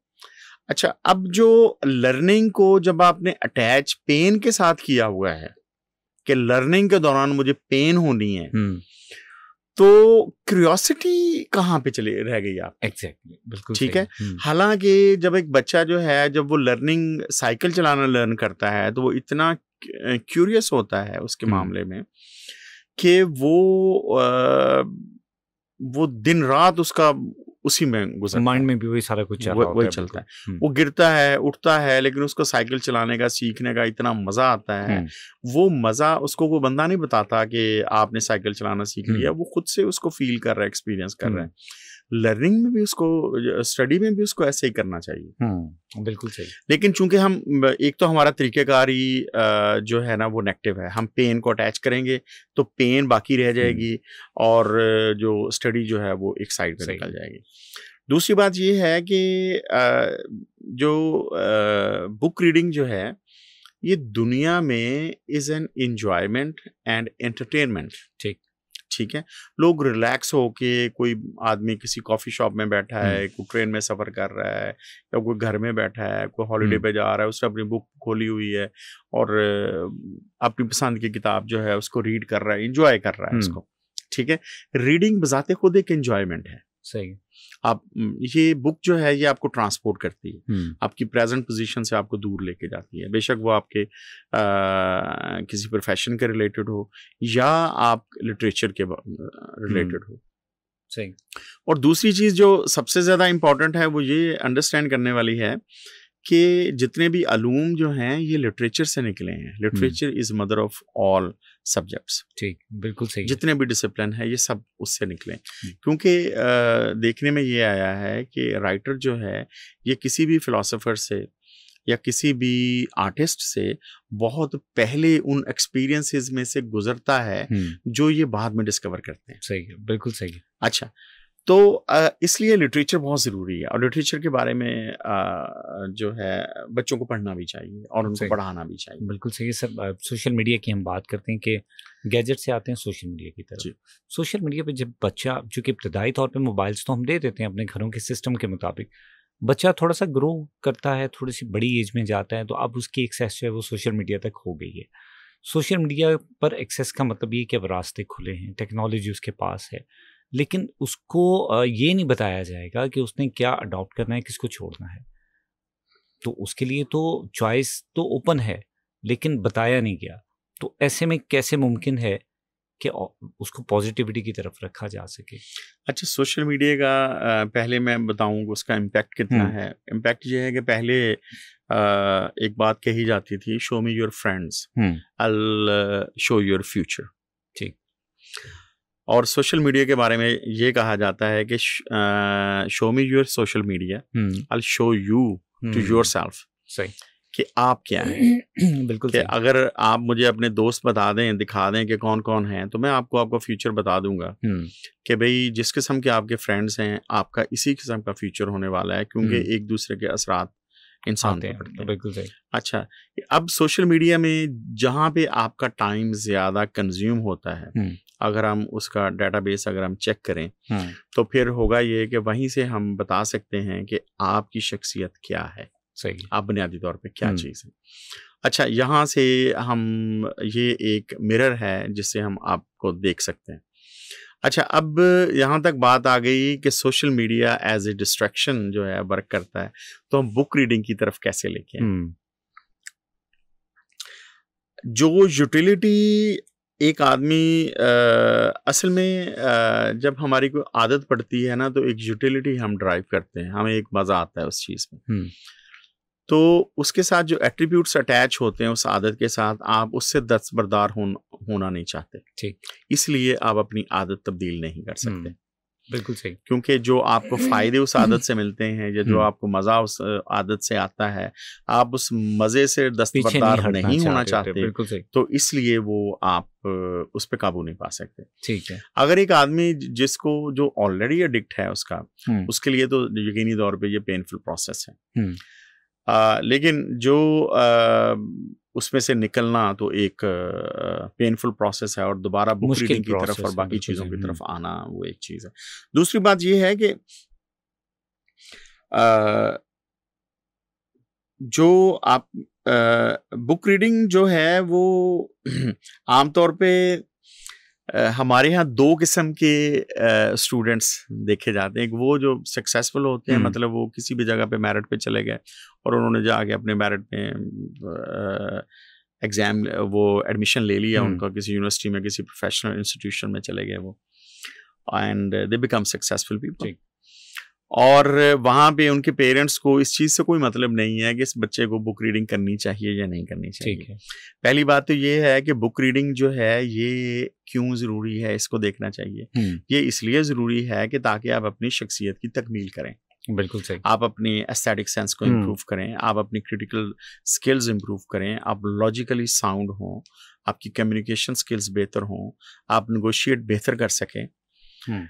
अच्छा अब जो लर्निंग को जब आपने अटैच पेन के साथ किया हुआ है कि लर्निंग के दौरान मुझे पेन होनी है हम्म। तो क्यूरियोसिटी कहाँ पे चले रह गई आप एग्जैक्टली exactly, बिल्कुल ठीक है हम्म। हालांकि जब एक बच्चा जो है जब वो लर्निंग साइकिल चलाना लर्न करता है तो वो इतना क्यूरियस होता है उसके हम्म। मामले में कि वो आ, वो दिन रात उसका उसी में गुजर माइंड में भी वही सारा कुछ चल रहा वही चलता है हम्म। वो गिरता है उठता है लेकिन उसको साइकिल चलाने का सीखने का इतना मज़ा आता है हम्म। वो मज़ा उसको वो बंदा नहीं बताता कि आपने साइकिल चलाना सीख लिया हम्म। वो खुद से उसको फील कर रहा है एक्सपीरियंस कर रहा है लर्निंग में भी उसको स्टडी में भी उसको ऐसे ही करना चाहिए हम्म, बिल्कुल सही लेकिन चूंकि हम एक तो हमारा तरीकेकार ही जो है ना वो नेगेटिव है हम पेन को अटैच करेंगे तो पेन बाकी रह जाएगी हम्म। और जो स्टडी जो है वो एक साइड पर निकल जाएगी दूसरी बात ये है कि जो बुक रीडिंग जो है ये दुनिया में is an enjoyment and entertainment ठीक ठीक है लोग रिलैक्स हो के कोई आदमी किसी कॉफ़ी शॉप में बैठा है कोई ट्रेन में सफ़र कर रहा है या कोई घर में बैठा है कोई हॉलीडे पे जा रहा है उसने अपनी बुक खोली हुई है और अपनी पसंद की किताब जो है उसको रीड कर रहा है इंजॉय कर रहा है उसको ठीक है रीडिंग बजाते खुद एक इन्जॉयमेंट है सही आप ये बुक जो है ये आपको ट्रांसपोर्ट करती है हम्म। आपकी प्रेजेंट पोजीशन से आपको दूर लेके जाती है बेशक वो आपके आ, किसी प्रोफेशन के रिलेटेड हो या आप लिटरेचर के रिलेटेड हम्म। हो सही और दूसरी चीज़ जो सबसे ज़्यादा इंपॉर्टेंट है वो ये अंडरस्टैंड करने वाली है कि जितने भी आलूम जो हैं ये लिटरेचर से निकले हैं literature is mother of all subjects ठीक बिल्कुल सही जितने भी डिसिप्लिन है ये सब उससे निकले क्योंकि देखने में ये आया है कि राइटर जो है ये किसी भी फिलोसोफर से या किसी भी आर्टिस्ट से बहुत पहले उन एक्सपीरियंसेस में से गुजरता है जो ये बाद में डिस्कवर करते हैं सही है बिल्कुल सही है अच्छा तो इसलिए लिटरेचर बहुत ज़रूरी है और लिटरेचर के बारे में जो है बच्चों को पढ़ना भी चाहिए और उनको पढ़ाना भी चाहिए बिल्कुल सही सर सोशल मीडिया की हम बात करते हैं कि गैजेट से आते हैं सोशल मीडिया की तरफ सोशल मीडिया पे जब बच्चा जो कि इब्तदाई तौर पे मोबाइल्स तो हम दे देते हैं अपने घरों के सिस्टम के मुताबिक बच्चा थोड़ा सा ग्रो करता है थोड़ी सी बड़ी एज में जाता है तो अब उसकी एक्सेस जो है वो सोशल मीडिया तक हो गई है सोशल मीडिया पर एक्सेस का मतलब ये कि अब रास्ते खुले हैं टेक्नोलॉजी उसके पास है लेकिन उसको ये नहीं बताया जाएगा कि उसने क्या अडॉप्ट करना है किसको छोड़ना है तो उसके लिए तो चॉइस तो ओपन है लेकिन बताया नहीं गया तो ऐसे में कैसे मुमकिन है कि उसको पॉजिटिविटी की तरफ रखा जा सके अच्छा सोशल मीडिया का पहले मैं बताऊंगा उसका इम्पैक्ट कितना है इम्पैक्ट ये है कि पहले एक बात कही जाती थी show me your friends I show your future ठीक और सोशल मीडिया के बारे में ये कहा जाता है कि show me your social media I show you to yourself सही कि आप क्या हैं <clears throat> बिल्कुल कि अगर आप मुझे अपने दोस्त बता दें दिखा दें कि कौन कौन हैं तो मैं आपको आपका फ्यूचर बता दूंगा हम्म। कि भाई जिस किस्म के आपके फ्रेंड्स हैं आपका इसी किस्म का फ्यूचर होने वाला है क्योंकि हम्म। एक दूसरे के असरात इंसान बिल्कुल सही अच्छा अब सोशल मीडिया में जहाँ पे आपका टाइम ज़्यादा कंज्यूम होता है हम्म। अगर हम उसका डेटाबेस अगर हम चेक करें हम्म। तो फिर होगा ये कि वहीं से हम बता सकते हैं कि आपकी शख्सियत क्या है सही आप बुनियादी तौर पे क्या हम्म। चीज़ है अच्छा यहाँ से हम ये एक मिरर है जिससे हम आपको देख सकते हैं अच्छा अब यहाँ तक बात आ गई कि social media as a distraction जो है वर्क करता है तो हम बुक रीडिंग की तरफ कैसे लेके हम्म। जो यूटिलिटी एक आदमी असल में आ, जब हमारी कोई आदत पड़ती है ना तो एक यूटिलिटी हम ड्राइव करते हैं हमें एक मज़ा आता है उस चीज़ में तो उसके साथ जो एट्रीब्यूट्स अटैच होते हैं उस आदत के साथ आप उससे दस्तबरदार हो होना नहीं चाहते ठीक इसलिए आप अपनी आदत तब्दील नहीं कर सकते बिल्कुल सही क्योंकि जो आपको फायदे उस आदत से मिलते हैं या जो हम्म। आपको मजा उस आदत से आता है आप उस मजे से दस्तबरदार नहीं, नहीं होना चाहते बिल्कुल तो इसलिए वो आप उस पर काबू नहीं पा सकते ठीक है अगर एक आदमी जिसको जो ऑलरेडी एडिक्ट है उसका हम्म। उसके लिए तो यकीनी तौर पर यह पेनफुल प्रोसेस है आ, हम्म। लेकिन जो आ, उसमें से निकलना तो एक पेनफुल प्रोसेस है और दोबारा बुक रीडिंग की तरफ और बाकी चीज़ों की हम्म। तरफ आना वो एक चीज़ है दूसरी बात ये है कि जो आप बुक रीडिंग जो है वो <clears throat> आमतौर पे हमारे यहाँ दो किस्म के स्टूडेंट्स देखे जाते हैं एक वो जो सक्सेसफुल होते हैं मतलब वो किसी भी जगह पे मेरिट पे चले गए और उन्होंने जाके अपने मेरिट में एग्ज़ाम वो एडमिशन ले लिया उनका किसी यूनिवर्सिटी में किसी प्रोफेशनल इंस्टीट्यूशन में चले गए वो and they become successful people और वहाँ पे उनके पेरेंट्स को इस चीज़ से कोई मतलब नहीं है कि इस बच्चे को बुक रीडिंग करनी चाहिए या नहीं करनी चाहिए पहली बात तो ये है कि बुक रीडिंग जो है ये क्यों ज़रूरी है इसको देखना चाहिए हम्म। ये इसलिए ज़रूरी है कि ताकि आप अपनी शख्सियत की तकमील करें बिल्कुल सही आप अपनी एस्थेटिक सेंस को इम्प्रूव हम्म। करें आप अपनी क्रिटिकल स्किल्स इम्प्रूव करें आप लॉजिकली साउंड हों आपकी कम्युनिकेशन स्किल्स बेहतर हों आप नगोशिएट बेहतर कर सकें हम्म।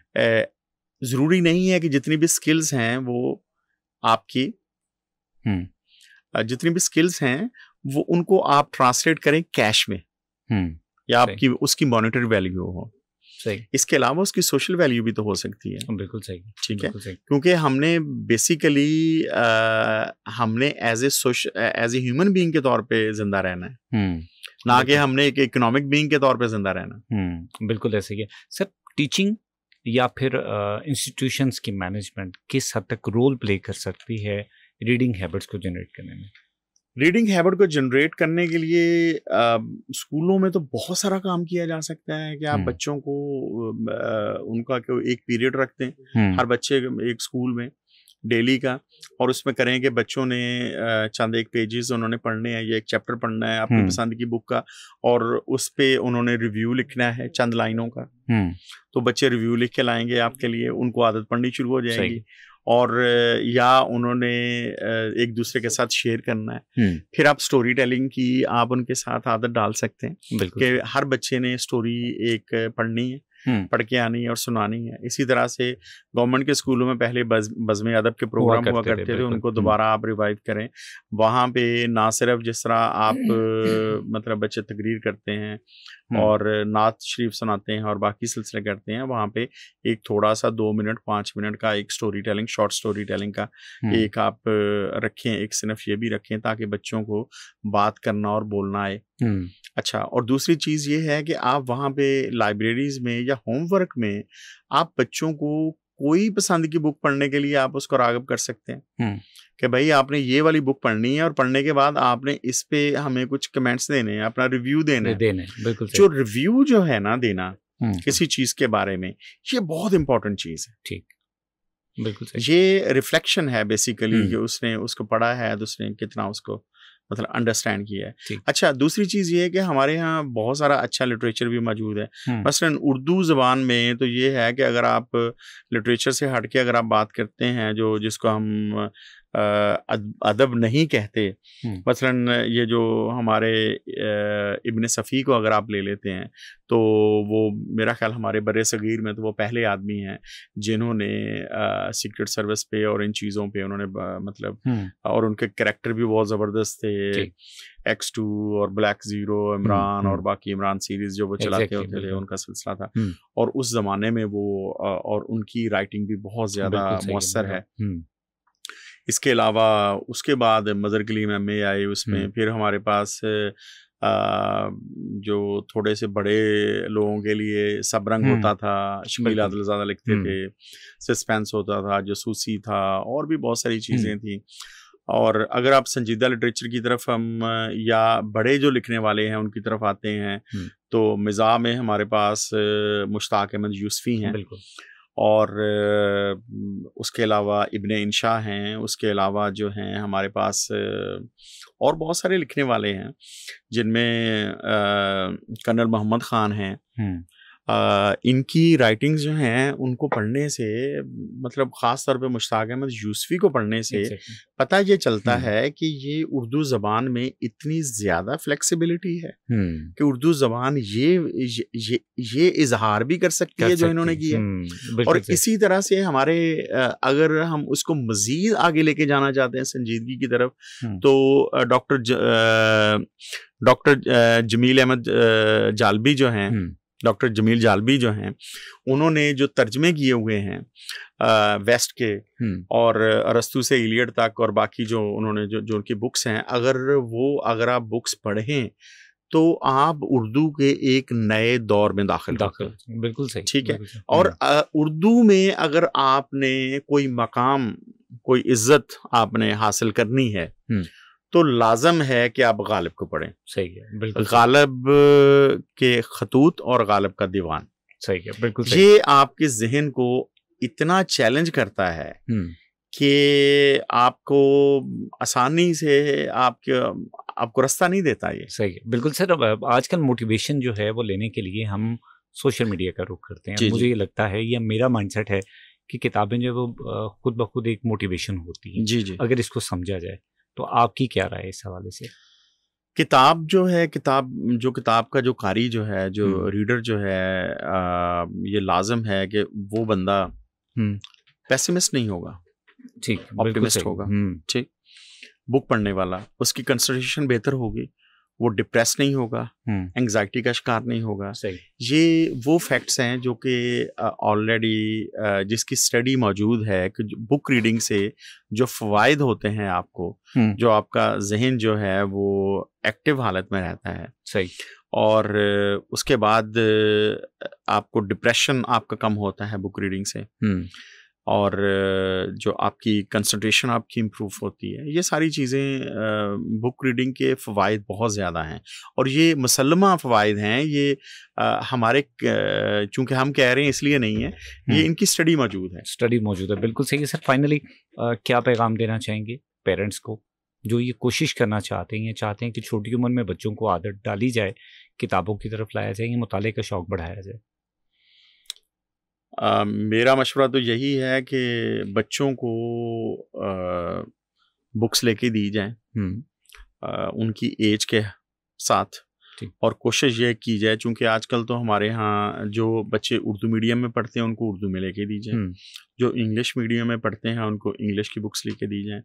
ज़रूरी नहीं है कि जितनी भी स्किल्स हैं वो आपकी हम्म। जितनी भी स्किल्स हैं वो उनको आप ट्रांसलेट करें कैश में हम्म, या आपकी उसकी मॉनिटरी वैल्यू हो सही इसके अलावा उसकी सोशल वैल्यू भी तो हो सकती है बिल्कुल सही ठीक है क्योंकि हमने बेसिकली आ, हमने as a as a human being के तौर पे जिंदा रहना है हम्म, ना कि हमने एक इकोनॉमिक बीइंग के तौर पे जिंदा रहना बिल्कुल ऐसे ही है सर टीचिंग या फिर इंस्टीट्यूशंस की मैनेजमेंट किस हद तक रोल प्ले कर सकती है रीडिंग हैबिट्स को जनरेट करने में रीडिंग हैबिट को जनरेट करने के लिए आ, स्कूलों में तो बहुत सारा काम किया जा सकता है कि आप हम्म। बच्चों को आ, उनका एक पीरियड रखते हैं हम्म। हर बच्चे एक स्कूल में डेली का और उसमें करें कि बच्चों ने चंद एक पेजेस उन्होंने पढ़ने हैं या एक चैप्टर पढ़ना है अपनी हम्म। पसंद की बुक का और उस पर उन्होंने रिव्यू लिखना है चंद लाइनों का हम्म। तो बच्चे रिव्यू लिख के लाएंगे आपके लिए उनको आदत पढ़नी शुरू हो जाएगी और या उन्होंने एक दूसरे के साथ शेयर करना है हम्म। फिर आप स्टोरी टेलिंग की आप उनके साथ आदत डाल सकते हैं कि हर बच्चे ने स्टोरी एक पढ़नी है हम्म। पढ़ के आनी है और सुनानी है इसी तरह से गवर्नमेंट के स्कूलों में पहले बज, बज़म अदब के प्रोग्राम हुआ करते, करते थे उनको हम्म। दोबारा आप रिवाइव करें वहाँ पे ना सिर्फ जिस तरह आप <clears throat> मतलब बच्चे तकरीर करते हैं हम्म। और नात शरीफ सुनाते हैं और बाकी सिलसिले करते हैं वहाँ पे एक थोड़ा सा दो मिनट पाँच मिनट का एक story telling short story telling का हम्म। एक आप रखें एक सिनफ ये भी रखें ताकि बच्चों को बात करना और बोलना आए हम्म। अच्छा और दूसरी चीज़ ये है कि आप वहाँ पे लाइब्रेरीज़ में या होमवर्क में आप बच्चों को कोई पसंद की बुक पढ़ने के लिए आप उसको रागब कर सकते हैं कि भाई आपने ये वाली बुक पढ़नी है और पढ़ने के बाद आपने इस पे हमें कुछ कमेंट्स देने हैं अपना रिव्यू देने देने बिल्कुल जो रिव्यू जो है ना देना हम्म। किसी चीज के बारे में ये बहुत इंपॉर्टेंट चीज है ठीक बिल्कुल ये रिफ्लेक्शन है बेसिकली हम्म। कि उसने उसको पढ़ा है तो उसने कितना उसको मतलब अंडरस्टैंड किया है अच्छा दूसरी चीज़ ये है कि हमारे यहाँ बहुत सारा अच्छा लिटरेचर भी मौजूद है मसलन हम्म। उर्दू ज़बान में तो ये है कि अगर आप लिटरेचर से हट के अगर आप बात करते हैं जो जिसको हम अदब नहीं कहते मसलन ये जो हमारे इबन सफ़ी को अगर आप ले लेते हैं तो वो मेरा ख्याल हमारे बर सग़ीर में तो वो पहले आदमी हैं जिन्होंने सीक्रेट सर्विस पे और इन चीज़ों पे उन्होंने मतलब और उनके करेक्टर भी बहुत ज़बरदस्त थे एक्स टू और ब्लैक ज़ीरो इमरान और बाकी इमरान सीरीज़ जो वो चलाते होते थे उनका सिलसिला था और उस ज़माने में वो और उनकी राइटिंग भी बहुत ज़्यादा मौसर है इसके अलावा उसके बाद मज़र गली में एम आई उसमें फिर हमारे पास आ, जो थोड़े से बड़े लोगों के लिए सबरंग होता था शमील आदलजादा लिखते थे सस्पेंस होता था जसूसी था और भी बहुत सारी चीज़ें थी और अगर आप संजीदा लिटरेचर की तरफ हम या बड़े जो लिखने वाले हैं उनकी तरफ आते हैं तो मिज़ा में हमारे पास मुश्ताक अहमद यूसफ़ी हैं और उसके अलावा इबन इंशा हैं उसके अलावा जो हैं हमारे पास और बहुत सारे लिखने वाले हैं जिनमें कर्नल मोहम्मद ख़ान हैं इनकी राइटिंग्स जो हैं उनको पढ़ने से मतलब ख़ास तौर पे मुश्ताक अहमद यूसफी को पढ़ने से पता ये चलता हम्म। है कि ये उर्दू ज़बान में इतनी ज़्यादा फ्लेक्सिबिलिटी है हम्म। कि उर्दू ज़बान ये ये ये, ये इजहार भी कर सकती कर है जो इन्होंने किया हम्म, और इसी तरह से हमारे अगर हम उसको मज़ीद आगे लेके जाना चाहते हैं संजीदगी की तरफ तो डॉक्टर डॉक्टर जमील अहमद जालबी जो हैं डॉक्टर जमील जालबी जो हैं उन्होंने जो तर्जमे किए हुए हैं वेस्ट के हम्म। और अरस्तु से इलियड तक और बाकी जो उन्होंने जो जो उनकी बुक्स हैं अगर वो अगर आप बुक्स पढ़ें तो आप उर्दू के एक नए दौर में दाखिल दाखिल बिल्कुल सही ठीक है और हम्म। उर्दू में अगर आपने कोई मकाम कोई इज्जत आपने हासिल करनी है हम्म। तो लाजम है कि आप गालिब को पढ़ें सही है बिल्कुल गालिब के खतूत और गालिब का दीवान सही है बिल्कुल सही ये आपके जहन को इतना चैलेंज करता है हम्म। कि आपको आसानी से आपके आपको रास्ता नहीं देता ये सही है बिल्कुल सर आजकल मोटिवेशन जो है वो लेने के लिए हम सोशल मीडिया का रुख करते हैं मुझे ये लगता है या मेरा माइंडसेट है कि किताबें जो है वो खुद ब खुद एक मोटिवेशन होती है जी जी अगर इसको समझा जाए तो आपकी क्या राय है इस हवाले से किताब जो है किताब जो किताब का जो कारी जो है जो रीडर जो है आ, ये लाजम है कि वो बंदा पेसिमिस्ट नहीं होगा ठीक ऑप्टिमिस्ट होगा ठीक बुक पढ़ने वाला उसकी कंसल्टेशन बेहतर होगी वो डिप्रेस नहीं होगा एंग्जाइटी हम्म। का शिकार नहीं होगा ये वो फैक्ट्स हैं जो कि ऑलरेडी जिसकी स्टडी मौजूद है कि बुक रीडिंग से जो फ़वाद होते हैं आपको हम्म। जो आपका जहन जो है वो एक्टिव हालत में रहता है सही और उसके बाद आपको डिप्रेशन आपका कम होता है बुक रीडिंग से हम्म। और जो आपकी कंसंट्रेशन आपकी इम्प्रूव होती है ये सारी चीज़ें बुक रीडिंग के फ़वाद बहुत ज़्यादा हैं और ये मुसलमा फ़वाद हैं ये हमारे चूँकि हम कह रहे हैं इसलिए नहीं है ये इनकी स्टडी मौजूद है स्टडी मौजूद है बिल्कुल सही है सर फाइनली क्या पैगाम देना चाहेंगे पेरेंट्स को जो ये कोशिश करना चाहते हैं चाहते हैं कि छोटी उम्र में बच्चों को आदत डाली जाए किताबों की तरफ लाया जाए या मुताले का शौक़ बढ़ाया जाए आ, मेरा मशवरा तो यही है कि बच्चों को आ, बुक्स लेके दी जाए उनकी एज के साथ और कोशिश यह की जाए चूंकि आजकल तो हमारे यहाँ जो बच्चे उर्दू मीडियम में पढ़ते हैं उनको उर्दू में लेके दी जाए जो इंग्लिश मीडियम में पढ़ते हैं उनको इंग्लिश की बुक्स लेके दी जाए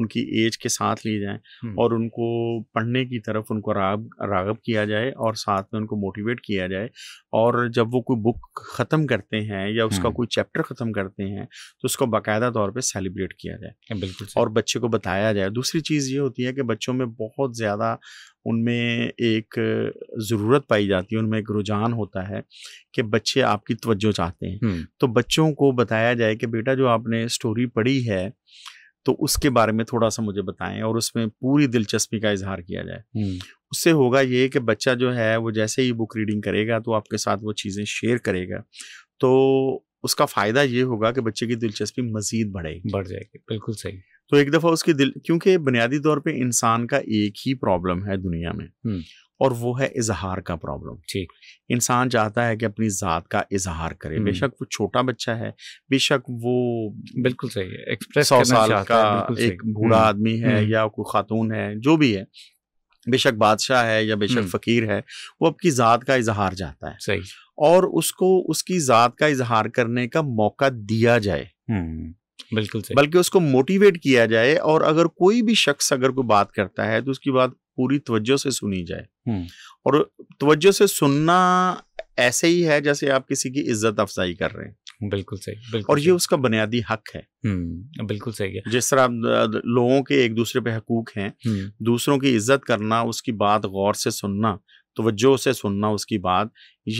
उनकी एज के साथ ली जाए और उनको पढ़ने की तरफ उनको राग रागब किया जाए और साथ में उनको मोटिवेट किया जाए और जब वो कोई बुक ख़त्म करते हैं या उसका कोई चैप्टर ख़त्म करते हैं तो उसको बाकायदा तौर पर सेलिब्रेट किया जाए बिल्कुल और बच्चे को बताया जाए दूसरी चीज़ ये होती है कि बच्चों में बहुत ज़्यादा उनमें एक ज़रूरत पाई जाती है उनमें एक रुझान होता है कि बच्चे आपकी तवज्जो चाहते हैं तो बच्चों को बताया जाए कि बेटा जो आपने स्टोरी पढ़ी है तो उसके बारे में थोड़ा सा मुझे बताएं और उसमें पूरी दिलचस्पी का इजहार किया जाए उससे होगा ये कि बच्चा जो है वो जैसे ही बुक रीडिंग करेगा तो आपके साथ वो चीज़ें शेयर करेगा तो उसका फ़ायदा ये होगा कि बच्चे की दिलचस्पी मज़ीद बढ़ेगी बढ़ जाएगी बिल्कुल सही तो एक दफ़ा उसके दिल क्योंकि बुनियादी तौर पे इंसान का एक ही प्रॉब्लम है दुनिया में हम्म। और वो है इजहार का प्रॉब्लम ठीक इंसान चाहता है कि अपनी ज़ात का इजहार करे हम्म। बेशक वो छोटा बच्चा है बेशक वो बिल्कुल सही है एक्सप्रेस सौ साल का एक बूढ़ा हम्म। आदमी है या कोई खातून है जो भी है बेशक बादशाह है या बेशक फकीर है वो अपनी ज़ात का इजहार चाहता है सही और उसको उसकी ज़ात का इजहार करने का मौका दिया जाए बिल्कुल बल्कि उसको मोटिवेट किया जाए और अगर कोई भी शख्स अगर कोई बात करता है तो उसकी बात पूरी तवज्जो से सुनी जाए हम्म। और तवज्जो से सुनना ऐसे ही है जैसे आप किसी की इज्जत अफजाई कर रहे हैं बिल्कुल सही बिल्कुल और ये उसका बुनियादी हक है हम्म, बिल्कुल सही है जिस तरह लोगों के एक दूसरे पे हकूक हैं हम्म। दूसरों की इज्जत करना उसकी बात गौर से सुनना तवज्जो से सुनना उसकी बात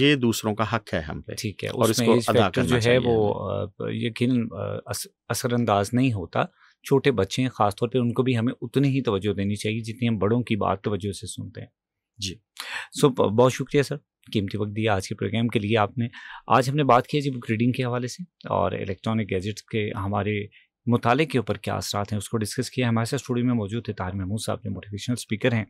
ये दूसरों का हक है हम पे ठीक है और इसको अदा करना जो है वो यकीन अस, असरअंदाज नहीं होता छोटे बच्चे हैं ख़ासतौर पे उनको भी हमें उतनी ही तवज्जो देनी चाहिए जितनी हम बड़ों की बात तवज्जो से सुनते हैं जी सो so, बहुत शुक्रिया सर कीमती वक्त दिया आज के प्रोग्राम के लिए आपने आज हमने बात की है जी बुक रीडिंग के हवाले से और इलेक्ट्रॉनिक गैजेट्स के हमारे मुताले के ऊपर क्या असर हैं उसको डिस्कस किया हमारे साथ स्टूडियो में मौजूद थे तार महमूद साहब जो मोटिवेशनल स्पीकर हैं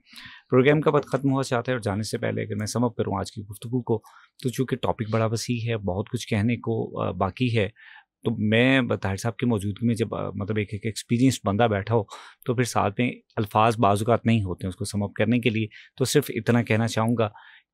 प्रोग्राम का वक्त ख़त्म हुआ चाहता है और जाने से पहले अगर मैं समअप करूँ आज की गुफ्तु को तो चूँकि टॉपिक बड़ा वसी है बहुत कुछ कहने को बाकी है तो मैं ताहिर साहब की मौजूदगी में जब मतलब एक एक एक्सपीरियंस बंदा बैठा हो तो फिर साथ में अल्फाज बाजुकात नहीं होते हैं उसको समअप करने के लिए तो सिर्फ इतना कहना चाहूँगा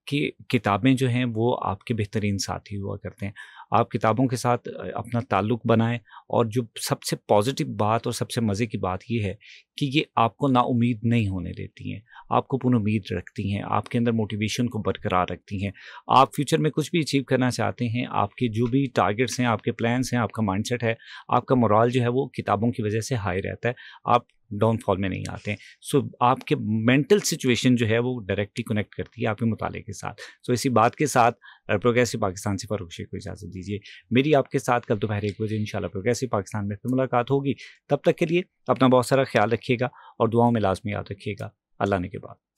कि किताबें जो हैं वो आपके बेहतरीन साथी हुआ करते हैं आप किताबों के साथ अपना ताल्लुक बनाएं और जो सबसे पॉजिटिव बात और सबसे मज़े की बात ये है कि ये आपको नाउमीद नहीं होने देती हैं आपको पुनः रखती हैं आपके अंदर मोटिवेशन को बरकरार रखती हैं आप फ्यूचर में कुछ भी अचीव करना चाहते हैं आपके जो भी टारगेट्स हैं आपके प्लान्स हैं आपका माइंड है आपका मोरल जो है वो किताबों की वजह से हाई रहता है आप डाउनफॉल में नहीं आते हैं सो so, आपके मेंटल सिचुएशन जो है वो डायरेक्टली कनेक्ट करती है आपके मुताले के साथ सो so, इसी बात के साथ प्रोग्रेसिव पाकिस्तान से फ़ारूक शेख को इजाज़त दीजिए मेरी आपके साथ कल दोपहर एक बजे इंशाल्लाह प्रोग्रेसिव पाकिस्तान में फिर मुलाकात होगी तब तक के लिए अपना बहुत सारा ख्याल रखिएगा और दुआओं में लाजमी याद रखिएगा अल्लाह ने के बाद